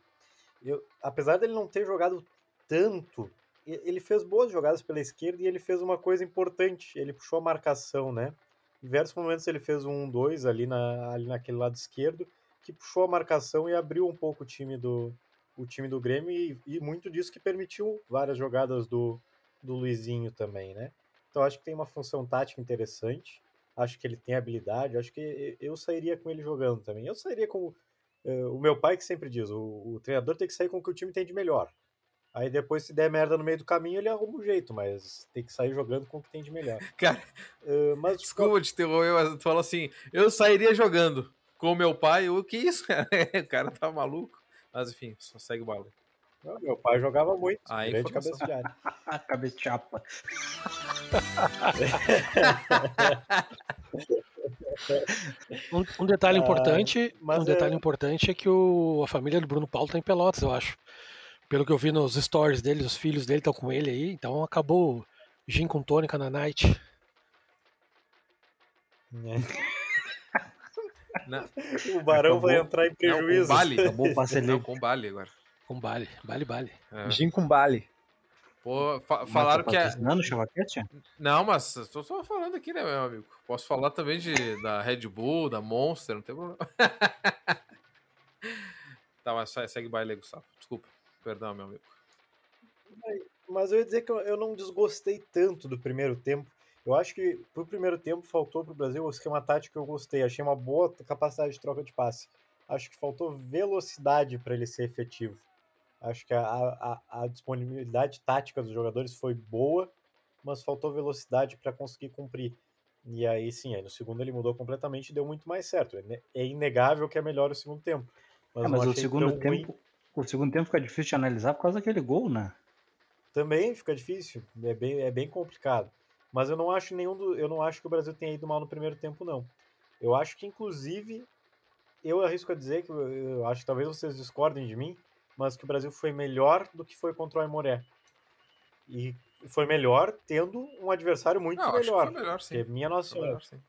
D: eu, apesar dele não ter jogado tanto, ele fez boas jogadas pela esquerda e ele fez uma coisa importante, ele puxou a marcação, né? Em diversos momentos ele fez um 1-2 ali, na, ali naquele lado esquerdo, que puxou a marcação e abriu um pouco o time do, o time do Grêmio e, e muito disso que permitiu várias jogadas do, do Luizinho também, né? Então acho que tem uma função tática interessante. Acho que ele tem habilidade. Acho que eu sairia com ele jogando também. Eu sairia com eh, o meu pai que sempre diz: o, o treinador tem que sair com o que o time tem de melhor. Aí depois, se der merda no meio do caminho, ele arruma um jeito, mas tem que sair jogando com o que tem de melhor.
A: Cara, uh, mas, desculpa te interromper, mas tu fala assim: eu sairia jogando com o meu pai. O que isso, cara? Né? o cara tá maluco. Mas enfim, só segue o balão. Não, meu pai jogava muito. Aí grande cabeça de área. cabeça
B: de chapa. um, um, detalhe ah, importante, um é detalhe é...
C: importante é que o, a família do Bruno Paulo está em Pelotas, eu acho. Pelo que eu vi nos stories dele, os filhos dele estão com ele aí, então acabou gin com tônica na night.
D: Não.
A: O Barão acabou, vai entrar em prejuízo. Não, com Bali, acabou o Não, com Bali agora. Com bale, bale, bale. É. Gin com bale. Pô, fa tá falaram que é. não Não, mas tô só falando aqui, né, meu amigo? Posso falar também de, da Red Bull, da Monster, não tem problema. tá, mas segue baile, Gustavo. Desculpa, perdão, meu amigo.
D: Mas eu ia dizer que eu não desgostei tanto do primeiro tempo. Eu acho que pro primeiro tempo faltou pro Brasil o esquema tático que eu gostei. Achei uma boa capacidade de troca de passe. Acho que faltou velocidade para ele ser efetivo. Acho que a, a, a disponibilidade tática dos jogadores foi boa, mas faltou velocidade para conseguir cumprir. E aí sim, aí no segundo ele mudou completamente e deu muito mais certo. É, é inegável que é melhor o segundo tempo. Mas, é, mas o segundo tempo, ruim.
E: o segundo tempo fica difícil de analisar por causa daquele gol, né?
D: Também fica difícil, é bem, é bem complicado. Mas eu não acho nenhum do, eu não acho que o Brasil tenha ido mal no primeiro tempo não. Eu acho que inclusive eu arrisco a dizer que eu acho que talvez vocês discordem de mim, mas que o Brasil foi melhor do que foi contra o Aimoré. E foi melhor tendo um adversário muito Não, melhor. Acho que foi melhor, sim. Porque, minha nossa foi melhor, sim.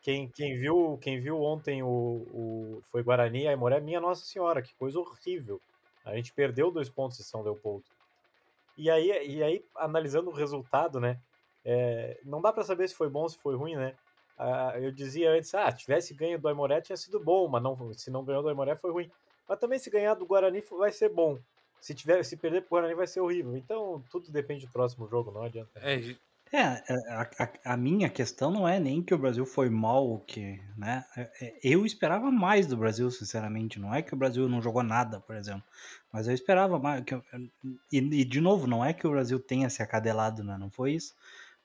D: Quem, quem, viu, quem viu ontem o, o foi Guarani e Aimoré, minha nossa senhora, que coisa horrível. A gente perdeu dois pontos em São Leopoldo. E aí, e aí analisando o resultado, né? É, não dá para saber se foi bom, se foi ruim, né? Ah, eu dizia antes, ah, tivesse ganho do Aimoré tinha sido bom, mas não, se não ganhou do Aimoré foi ruim. Mas também se ganhar do Guarani vai ser bom. Se tiver, se perder pro Guarani vai ser horrível. Então tudo depende do próximo jogo, não adianta.
E: É, é, é a, a, a, minha questão não é nem que o Brasil foi mal que, né? É, é, eu esperava mais do Brasil, sinceramente. Não é que o Brasil não jogou nada, por exemplo. Mas eu esperava mais. Que, e, e, de novo, não é que o Brasil tenha se acadelado, né? Não foi isso.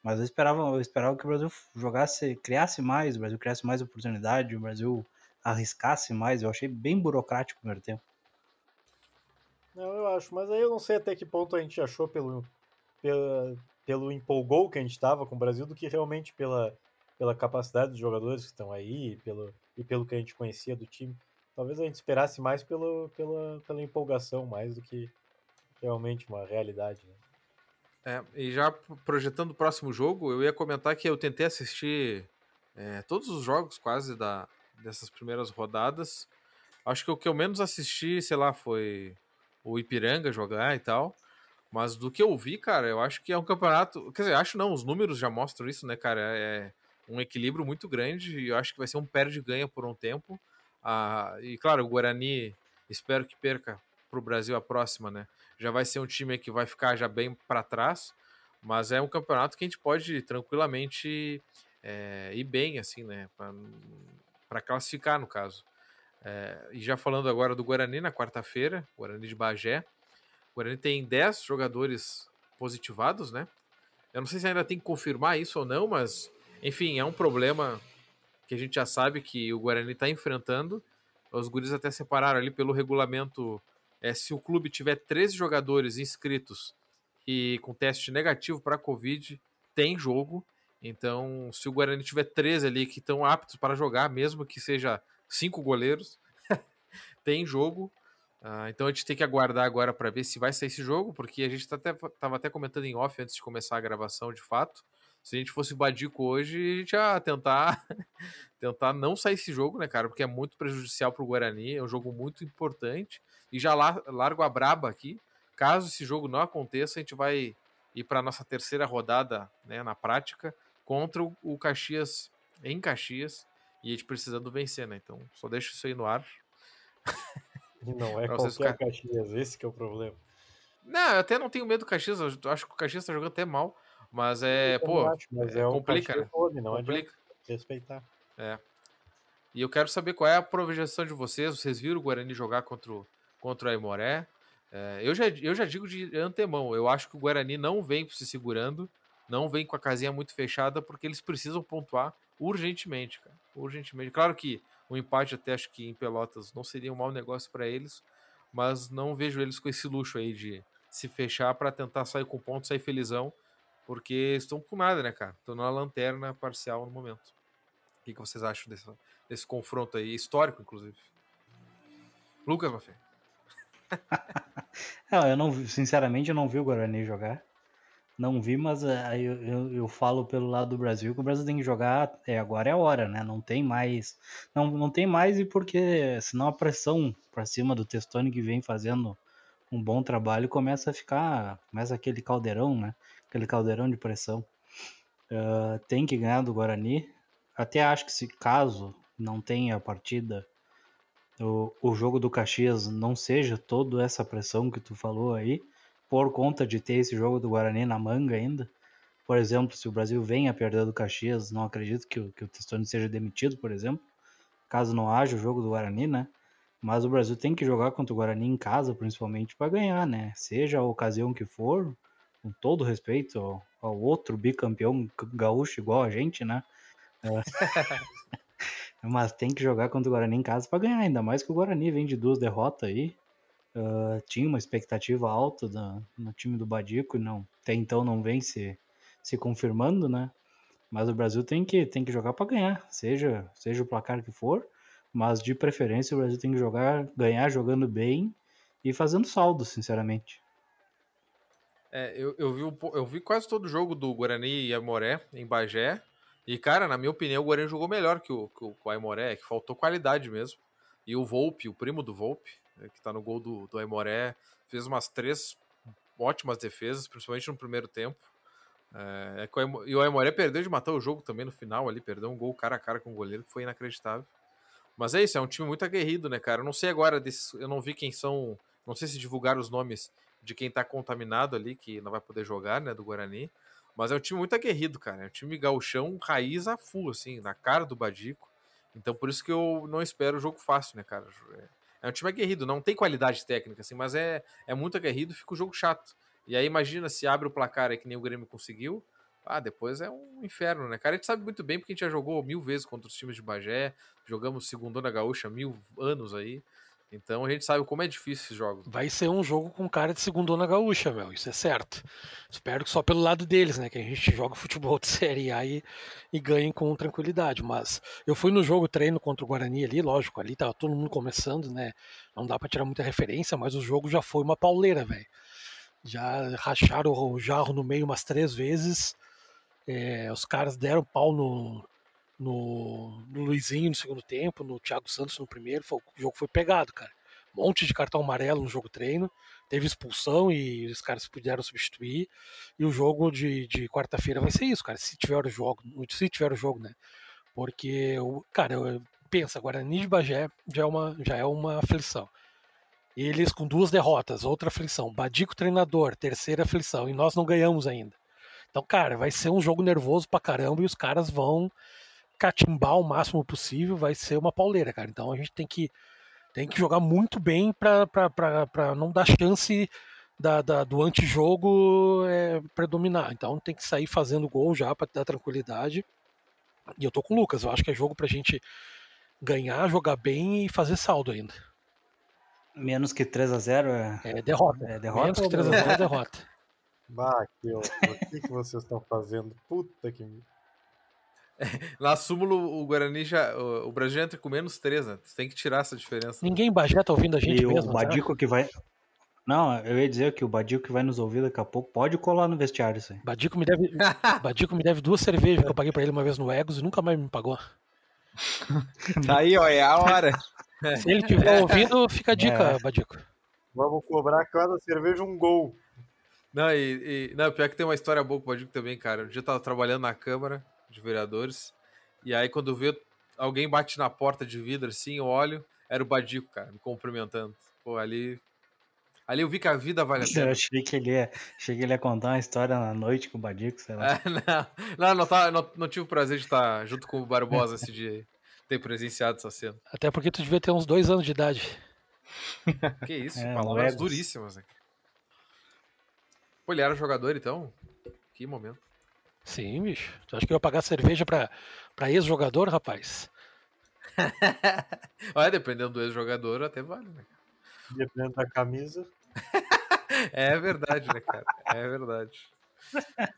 E: Mas eu esperava, eu esperava que o Brasil jogasse, criasse mais, o Brasil criasse mais oportunidade, o Brasil arriscasse mais. Eu achei bem burocrático o primeiro tempo.
D: Não, eu acho, mas aí eu não sei até que ponto a gente achou pelo, pelo empolgou que a gente estava com o Brasil do que realmente pela, pela capacidade dos jogadores que estão aí e pelo, e pelo que a gente conhecia do time. Talvez a gente esperasse mais pelo, pela, pela empolgação, mais do que realmente uma realidade. Né?
A: É, e já projetando o próximo jogo, eu ia comentar que eu tentei assistir é, todos os jogos quase da, dessas primeiras rodadas. Acho que o que eu menos assisti, sei lá, foi o Ipiranga jogar e tal. Mas do que eu vi, cara, eu acho que é um campeonato. Quer dizer, acho não, os números já mostram isso, né, cara? É um equilíbrio muito grande e eu acho que vai ser um perde-ganha por um tempo. Ah, e claro, o Guarani, espero que perca para o Brasil a próxima, né? Já vai ser um time que vai ficar já bem para trás, mas é um campeonato que a gente pode tranquilamente é, ir bem, assim, né? Pra para classificar, no caso. É, e já falando agora do Guarani na quarta-feira, Guarani de Bagé. O Guarani tem 10 jogadores positivados, né? Eu não sei se ainda tem que confirmar isso ou não, mas enfim, é um problema que a gente já sabe que o Guarani está enfrentando. Os guris até separaram ali pelo regulamento. É, se o clube tiver 13 jogadores inscritos e com teste negativo para Covid, tem jogo. Então, se o Guarani tiver três ali que estão aptos para jogar, mesmo que seja cinco goleiros, tem jogo. Uh, então a gente tem que aguardar agora para ver se vai sair esse jogo, porque a gente tá até, tava até comentando em off antes de começar a gravação, de fato. Se a gente fosse badico hoje, a gente ia tentar, tentar não sair esse jogo, né, cara? Porque é muito prejudicial para o Guarani, é um jogo muito importante. E já lar largo a braba aqui. Caso esse jogo não aconteça, a gente vai ir para nossa terceira rodada né, na prática contra o Caxias em Caxias e a gente precisando vencer, né? Então, só deixa isso aí no ar.
D: não é qualquer ficar... Caxias, esse que é o problema.
A: Não, eu até não tenho medo do Caxias, eu acho que o Caxias tá jogando até mal, mas é, eu pô, acho, mas é, é um complica, né? Todo, não complica. respeitar. É. E eu quero saber qual é a projeção de vocês, vocês viram o Guarani jogar contra o, contra o Aimoré? É, eu, já, eu já digo de antemão, eu acho que o Guarani não vem se segurando, não vem com a casinha muito fechada, porque eles precisam pontuar urgentemente, cara. Urgentemente. Claro que o empate, até acho que em Pelotas, não seria um mau negócio para eles, mas não vejo eles com esse luxo aí de se fechar para tentar sair com ponto, sair felizão, porque estão com nada, né, cara? Estão na lanterna parcial no momento. O que, que vocês acham desse, desse confronto aí, histórico, inclusive? Lucas Mafé.
E: não, eu não, sinceramente, eu não vi o Guarani jogar não vi, mas eh, aí eu, eu, eu, falo pelo lado do Brasil que o Brasil tem que jogar, é, agora é a hora, né? Não tem mais. Não, não tem mais, e porque senão a pressão para cima do Testoni que vem fazendo um bom trabalho começa a ficar. Começa aquele caldeirão, né? Aquele caldeirão de pressão. Uh, tem que ganhar do Guarani. Até acho que se caso não tenha a partida, o, o jogo do Caxias não seja toda essa pressão que tu falou aí por conta de ter esse jogo do Guarani na manga ainda. Por exemplo, se o Brasil venha a perder do Caxias, não acredito que o, que o Testoni seja demitido, por exemplo, caso não haja o jogo do Guarani, né? Mas o Brasil tem que jogar contra o Guarani em casa, principalmente, para ganhar, né? Seja a ocasião que for, com todo respeito ao, ao outro bicampeão gaúcho igual a gente, né? É. Mas tem que jogar contra o Guarani em casa para ganhar, ainda mais que o Guarani vem de duas derrotas aí. Uh, tinha uma expectativa alta da, no time do Badico e não, até então não vem se, se confirmando, né? Mas o Brasil tem que, tem que jogar para ganhar, seja, seja o placar que for, mas de preferência o Brasil tem que jogar, ganhar jogando bem e fazendo saldo, sinceramente.
A: É, eu, eu, vi, eu vi quase todo o jogo do Guarani e Amoré em Bagé. E, cara, na minha opinião, o Guarani jogou melhor que o, que o, que o Aimoré, é que faltou qualidade mesmo. E o Volpe, o primo do Volpe, né, que está no gol do, do Aimoré, fez umas três ótimas defesas, principalmente no primeiro tempo. É, é e o Aimoré perdeu de matar o jogo também no final ali, perdeu um gol cara a cara com o goleiro, que foi inacreditável. Mas é isso, é um time muito aguerrido, né, cara? Eu não sei agora, eu não vi quem são, não sei se divulgar os nomes de quem tá contaminado ali, que não vai poder jogar, né, do Guarani. Mas é um time muito aguerrido, cara. É um time gauchão, raiz a full, assim, na cara do Badico. Então por isso que eu não espero o jogo fácil, né, cara? É, é um time aguerrido, não tem qualidade técnica, assim, mas é, é muito aguerrido, fica o jogo chato. E aí imagina se abre o placar aí que nem o Grêmio conseguiu. Ah, depois é um inferno, né, cara? A gente sabe muito bem porque a gente já jogou mil vezes contra os times de Bagé, jogamos na gaúcha mil anos aí. Então a gente sabe como é difícil
C: esse jogo. Vai ser um jogo com cara de segundona gaúcha, meu, isso é certo. Espero que só pelo lado deles, né, que a gente joga futebol de Série A e, e ganhe com tranquilidade, mas eu fui no jogo treino contra o Guarani ali, lógico, ali tava todo mundo começando, né, não dá para tirar muita referência, mas o jogo já foi uma pauleira, velho. Já racharam o jarro no meio umas três vezes, é, os caras deram pau no no, no Luizinho no segundo tempo, no Thiago Santos no primeiro. Foi, o jogo foi pegado, cara. Um monte de cartão amarelo no jogo treino. Teve expulsão e os caras puderam substituir. E o jogo de, de quarta-feira vai ser isso, cara. Se tiver o jogo, se tiver o jogo, né? Porque, cara, pensa, Guarani de Bagé já é uma, já é uma aflição. Eles com duas derrotas, outra aflição. Badico treinador, terceira aflição. E nós não ganhamos ainda. Então, cara, vai ser um jogo nervoso pra caramba e os caras vão catimbar o máximo possível, vai ser uma pauleira, cara. Então a gente tem que, tem que jogar muito bem para não dar chance da, da, do antijogo é, predominar. Então tem que sair fazendo gol já para dar tranquilidade. E eu tô com o Lucas, eu acho que é jogo pra gente ganhar, jogar bem e fazer saldo ainda. Menos que
E: 3 a 0 é, é
C: derrota.
D: É
E: derrota. Menos que 3 a 0 é derrota.
C: Bah, que, o que,
D: que vocês estão fazendo? Puta que
A: na súmula, o Guarani já. O Brasil já entra com menos 3, né? Tem que tirar essa diferença. Ninguém em Bagé tá ouvindo a gente e mesmo. O Badico
E: que vai. Não, eu ia dizer que o Badico que vai nos ouvir daqui a pouco pode colar no vestiário isso aí.
C: Badico me deve, Badico me deve duas cervejas que eu paguei pra ele uma vez no Egos e nunca mais me pagou.
A: tá aí, ó, é a hora. Se ele tiver ouvindo, fica a dica, é.
C: Badico.
D: Vamos cobrar cada cerveja um gol.
A: Não, e, e, não, pior que tem uma história boa com o Badico também, cara. Um dia eu tava trabalhando na Câmara de vereadores. E aí, quando vê alguém bate na porta de vidro, assim, eu olho, era o Badico, cara, me cumprimentando. Pô, ali. Ali eu vi que a vida vale a pena. Eu
E: achei que ele ia, achei que ele ia contar uma história na noite com
C: o Badico, sei lá.
A: É, não, não, não, tá, não, não, tive o prazer de estar junto com o Barbosa esse dia aí. Ter presenciado essa cena.
C: Até porque tu devia ter uns dois anos de idade. Que isso, é, palavras duríssimas. Né?
A: Pô, ele era jogador
C: então? Que momento. Sim, bicho. Tu acha que eu ia pagar cerveja pra, pra ex-jogador, rapaz?
A: Olha, dependendo do ex-jogador, até vale, né? Dependendo da camisa. é verdade, né, cara? É verdade.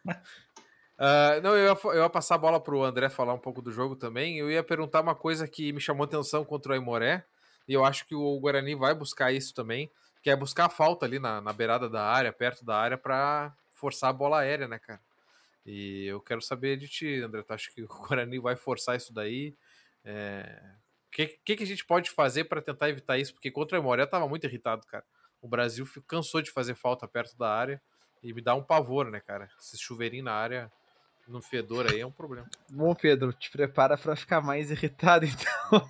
A: Uh, não, eu ia, eu ia, passar a bola pro André falar um pouco do jogo também. Eu ia perguntar uma coisa que me chamou atenção contra o Aimoré, e eu acho que o Guarani vai buscar isso também, que é buscar a falta ali na, na beirada da área, perto da área, para forçar a bola aérea, né, cara? E eu quero saber de ti, André. Tu acha que o Guarani vai forçar isso daí? É... O que, que, que, a gente pode fazer para tentar evitar isso? Porque contra a Moré eu tava muito irritado, cara. O Brasil cansou de fazer falta perto da área e me dá um pavor, né, cara? Esse chuveirinho na área, no fedor aí, é um problema.
B: Bom, Pedro, te prepara para ficar mais irritado, então.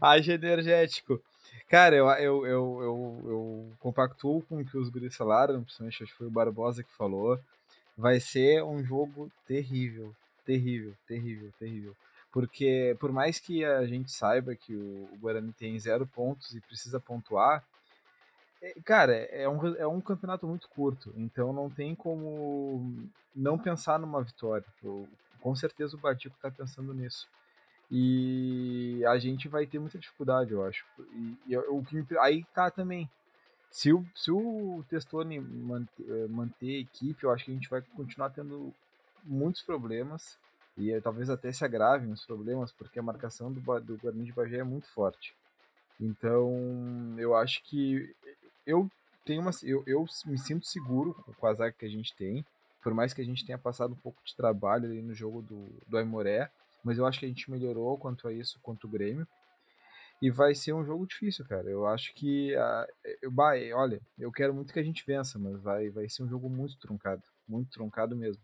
B: Haja energético. Cara, eu, eu, eu, eu, eu compactuo com o que os guris falaram, principalmente acho que foi o Barbosa que falou. Vai ser um jogo terrível, terrível, terrível, terrível. Porque por mais que a gente saiba que o, o Guarani tem zero pontos e precisa pontuar, é, cara, é um, é um campeonato muito curto, então não tem como não pensar numa vitória. Eu, com certeza o Batico está pensando nisso. E a gente vai ter muita dificuldade, eu acho. E, e o que me, aí tá também. Se o, se o Testoni manter, eh, manter a equipe, eu acho que a gente vai continuar tendo muitos problemas. E eh, talvez até se agravem os problemas, porque a marcação do, do Guarani de Bagé é muito forte. Então, eu acho que eh, eu tenho uma, eu, eu me sinto seguro com a zaga que a gente tem, por mais que a gente tenha passado um pouco de trabalho ali no jogo do, do Aimoré, mas eu acho que a gente melhorou quanto a isso, quanto o Grêmio. E vai ser um jogo difícil, cara. Eu acho que. Ah, é, eu, bah, é, olha, eu quero muito que a gente vença, mas vai, vai ser um jogo muito truncado. Muito truncado mesmo.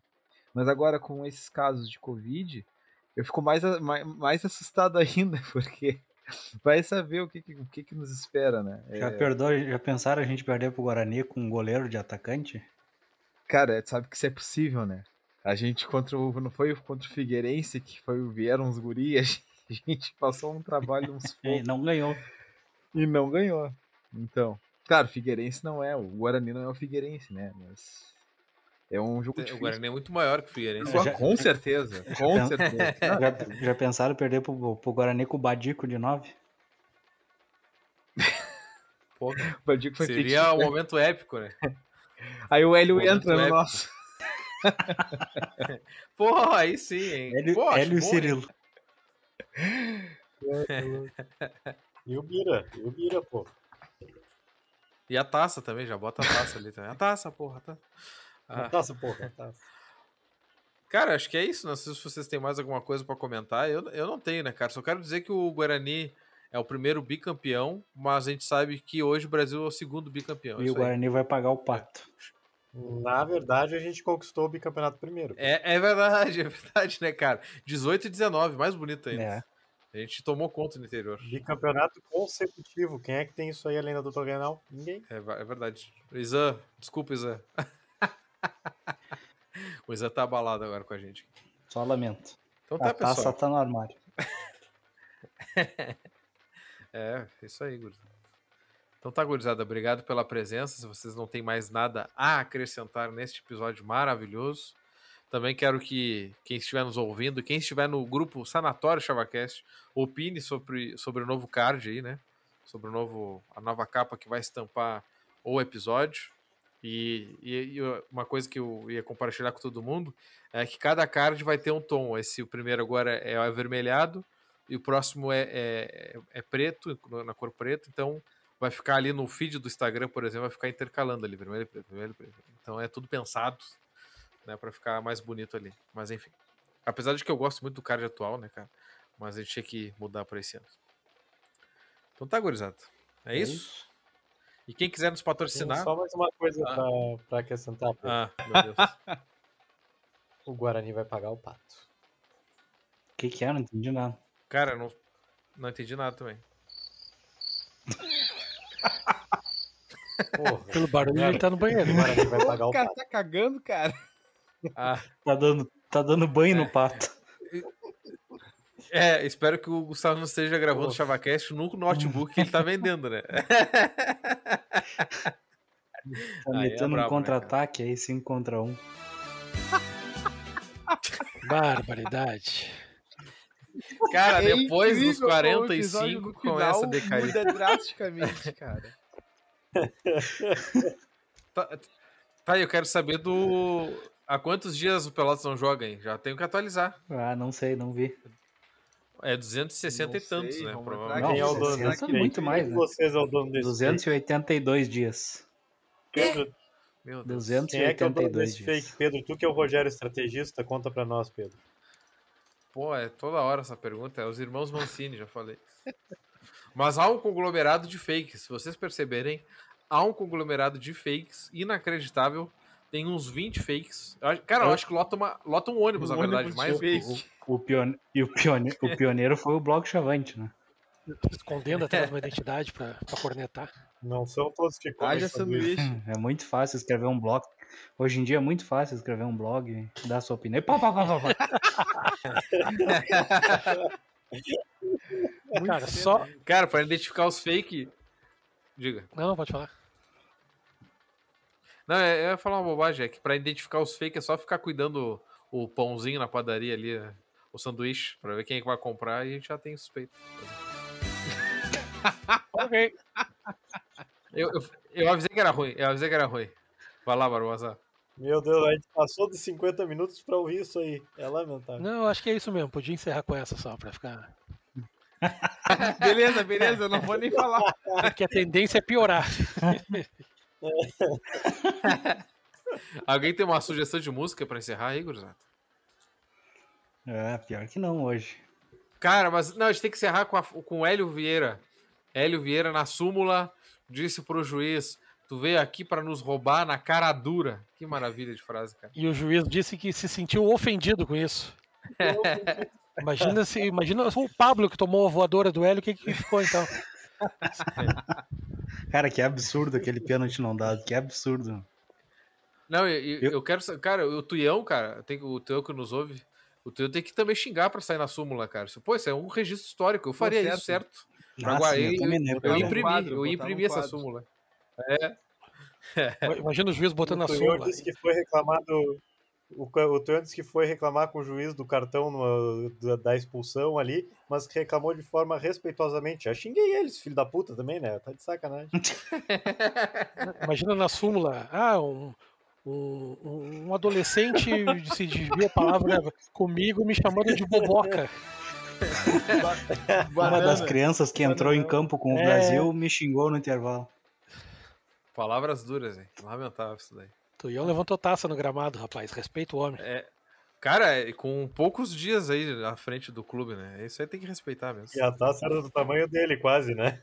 B: Mas agora, com esses casos de Covid, eu fico mais, mais, mais assustado ainda, porque vai saber o que, o que, que nos espera, né? É, já, é... perdoa,
E: já pensaram a gente perder pro Guarani com um goleiro de atacante?
B: Cara, sabe que isso é possível, né? A gente contra o. Não foi contra o Figueirense, que foi, vieram uns gurias. A gente passou um trabalho uns E é, não ganhou. E não ganhou. Então. Claro, Figueirense não é. O Guarani não é o Figueirense, né? Mas. É um jogo é, difícil. O Guarani
A: é muito maior que o Figueirense. Já, com certeza. Com já, certeza. Já,
E: já pensaram perder pro, pro Guarani com o Badico de 9?
A: Pô, o Badico foi Seria um né? momento épico, né?
B: Aí o Hélio entra no épico. nosso. Porra, aí sim, hein? Ele, Poxa, Hélio Cirilo.
D: E o Bira, e o Bira, pô.
A: E a taça também, já bota a taça ali também. A taça, porra, tá.
B: A ah. taça, porra,
A: a taça. Cara, acho que é isso. Não sei se vocês têm mais alguma coisa para comentar. Eu, eu não tenho, né, cara? Só quero dizer que o Guarani é o primeiro bicampeão, mas a gente sabe que hoje o Brasil é o segundo bicampeão. E é o Guarani
E: vai pagar o pato.
A: Na verdade, a gente conquistou o bicampeonato primeiro. É, é verdade, é verdade, né, cara? 18 e 19, mais bonito ainda. É. A gente tomou conta no interior. Bicampeonato consecutivo. Quem é que tem isso aí além da Doutor Grenal? Ninguém. É, é, verdade. Isan, desculpa, Isan. o Isan tá abalado agora com a gente.
D: Só lamento.
E: Então tá, a pessoal. taça tá no armário.
A: é, é isso aí, Gurta. Então tá, gurizada, obrigado pela presença. Se vocês não têm mais nada a acrescentar neste episódio maravilhoso, também quero que quem estiver nos ouvindo, quem estiver no grupo Sanatório Chavacast, opine sobre, sobre o novo card aí, né? Sobre o novo, a nova capa que vai estampar o episódio. E, e, e, uma coisa que eu ia compartilhar com todo mundo é que cada card vai ter um tom. Esse o primeiro agora é avermelhado e o próximo é, é, é preto, na cor preta. Então vai ficar ali no feed do Instagram, por exemplo, vai ficar intercalando ali, vermelho, preto, vermelho, preto. Então é tudo pensado, né, para ficar mais bonito ali. Mas enfim. Apesar de que eu gosto muito do card atual, né, cara? Mas a gente tinha que mudar para esse ano. Então tá, gurizada. É, é isso? isso? E quem quiser nos patrocinar. Tem só mais uma coisa ah. para acrescentar.
D: Ah, meu Deus. o Guarani vai pagar o pato.
E: O que, que é? Não entendi
D: nada.
A: Cara, não, não entendi nada também. Porra,
E: Pelo barulho cara, ele tá no banheiro. Agora ele vai pagar
A: o,
B: o cara pato. tá cagando, cara.
E: Ah. Tá, dando, tá dando banho no pato.
A: É, espero que o Gustavo não esteja gravando o ChavaCast no notebook que ele tá vendendo, né? Tá é metendo é bravo, um né,
E: contra-ataque né, aí, 5 contra 1. Um. Barbaridade.
C: Cara, é depois dos 45 começa a decair. Muda
B: drasticamente, cara. tá,
A: tá, eu quero saber do. Há quantos dias o Pelotas não joga aí? Já tenho que atualizar.
E: Ah, não sei, não vi.
A: É 260 não e tantos, né? Provavelmente. Quem é o dono? É muito mais,
D: né? Vocês é o dono desse
E: 282 dias.
A: Pedro, é.
D: Meu Deus. 282 Quem é que é o dono desse dias. fake, Pedro? Tu que é o Rogério Estrategista, conta pra nós, Pedro.
A: Pô, é toda hora essa pergunta. É os irmãos Mancini, já falei. Mas há um conglomerado de fakes. Se vocês perceberem, há um conglomerado de fakes inacreditável. Tem uns 20 fakes. Cara, eu acho que lota, uma, lota um ônibus, um na verdade. Ônibus mais fake. O, o,
E: pione, e o, pione, o pioneiro foi o Blog Chavante, né?
C: Escondendo atrás uma identidade para cornetar. Não são todos que comem sanduíche.
E: É muito fácil escrever um bloco Hoje em dia é muito fácil escrever um blog, dar sua opinião. Pá, pá, pá,
C: cara, só.
A: Cara, para identificar os fake. Diga. Não, não, pode falar. Não, é, eu ia falar uma bobagem, é que pra identificar os fake é só ficar cuidando o, o pãozinho na padaria ali, né? o sanduíche, pra ver quem é que vai comprar e a gente já tem suspeito. ok. Eu, eu, eu avisei que era ruim, eu avisei que era ruim. Vai lá, Barbosa.
D: Meu Deus, a gente passou de 50 minutos pra ouvir isso aí. É lamentável.
C: Não, acho que é isso mesmo. Podia encerrar com essa só pra ficar.
D: beleza, beleza, não vou nem falar.
C: Porque é a tendência é piorar.
A: Alguém tem uma sugestão de música pra encerrar aí, gruzato?
E: É, pior que
A: não hoje. Cara, mas não, a gente tem que encerrar com, a, com o Hélio Vieira. Hélio Vieira, na súmula, disse pro juiz: Tu veio aqui para nos roubar na cara dura. Que maravilha de frase, cara.
C: E o juiz disse que se sentiu ofendido com isso. imagina se, imagina o Pablo que tomou a voadora do Hélio, o que, que ficou então?
E: cara, que absurdo aquele pênalti não dado, que absurdo.
A: Não, eu, eu, eu quero. Cara, o Tuião, cara, tem, o Tuião que nos ouve, o Tuião tem que também xingar para sair na súmula, cara. Pô, isso é um registro histórico, eu faria certo. isso certo. Nossa, ah, Agora, eu, eu, eu, imprimi, eu imprimi essa súmula. É.
C: é. Imagina o juiz botando o a súmula. disse
D: que foi reclamado. O, o Tonho disse que foi reclamar com o juiz do cartão no, da, da, expulsão ali, mas reclamou de forma respeitosamente. Já xinguei eles, filho da puta também, né? Tá de sacanagem.
C: Imagina na súmula. Ah, um, um, um adolescente se desviou a palavra comigo me chamando de boboca. Uma das crianças que entrou em campo com o é. Brasil me xingou no intervalo.
A: Palavras duras, hein? Lamentável isso daí.
C: Tuião levantou taça no gramado, rapaz. Respeita o homem. É,
A: Cara, é, com poucos dias aí à frente do clube, né? Isso aí tem que respeitar mesmo. E a taça era do tamanho dele, quase, né?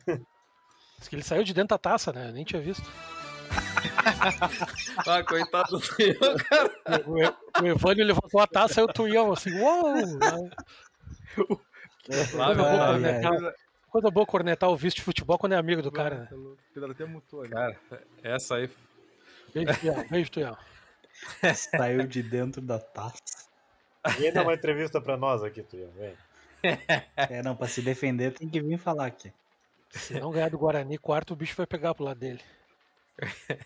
C: Diz que ele saiu de dentro da taça, né? Eu nem tinha visto.
B: ah, coitado
C: do Tuião, cara. O, Evânio levantou a taça e o Tuião assim, uou! Wow!
B: Lá, é, é,
C: é. Coisa boa cornetar o vice de futebol quando é amigo do cara. Né? Tá
A: louco. Pedro até mutou ali. Cara, essa aí. Beijo,
C: Tuião.
E: Beijo, Saiu de dentro da taça.
D: Vem dar uma entrevista pra nós aqui,
A: Tuião. Vem.
C: É, não, pra se defender tem que vir falar aqui. Se não ganhar do Guarani, quarto, o bicho vai pegar pro lado dele.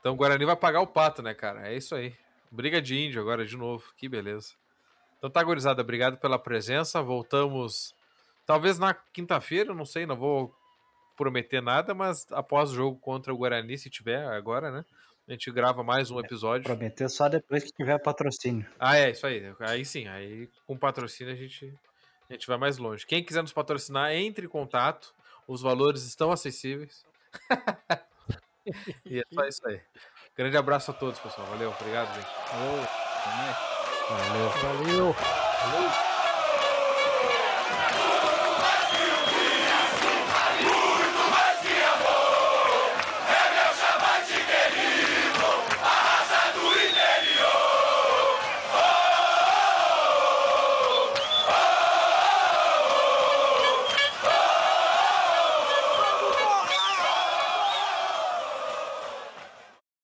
A: Então o Guarani vai pagar o pato, né, cara? É isso aí. Briga de índio agora de novo. Que beleza. Então tá, gurizada. Obrigado pela presença. Voltamos Talvez na quinta-feira, não sei, não vou prometer nada, mas após o jogo contra o Guarani, se tiver agora, né? A gente grava mais um é, episódio.
E: Prometer só depois que tiver patrocínio.
A: Ah, é, isso aí. Aí sim, aí com patrocínio a gente, a gente vai mais longe. Quem quiser nos patrocinar, entre em contato. Os valores estão acessíveis. e é só isso aí. Grande abraço a todos, pessoal. Valeu, obrigado, gente. Valeu. Valeu. Valeu. Valeu.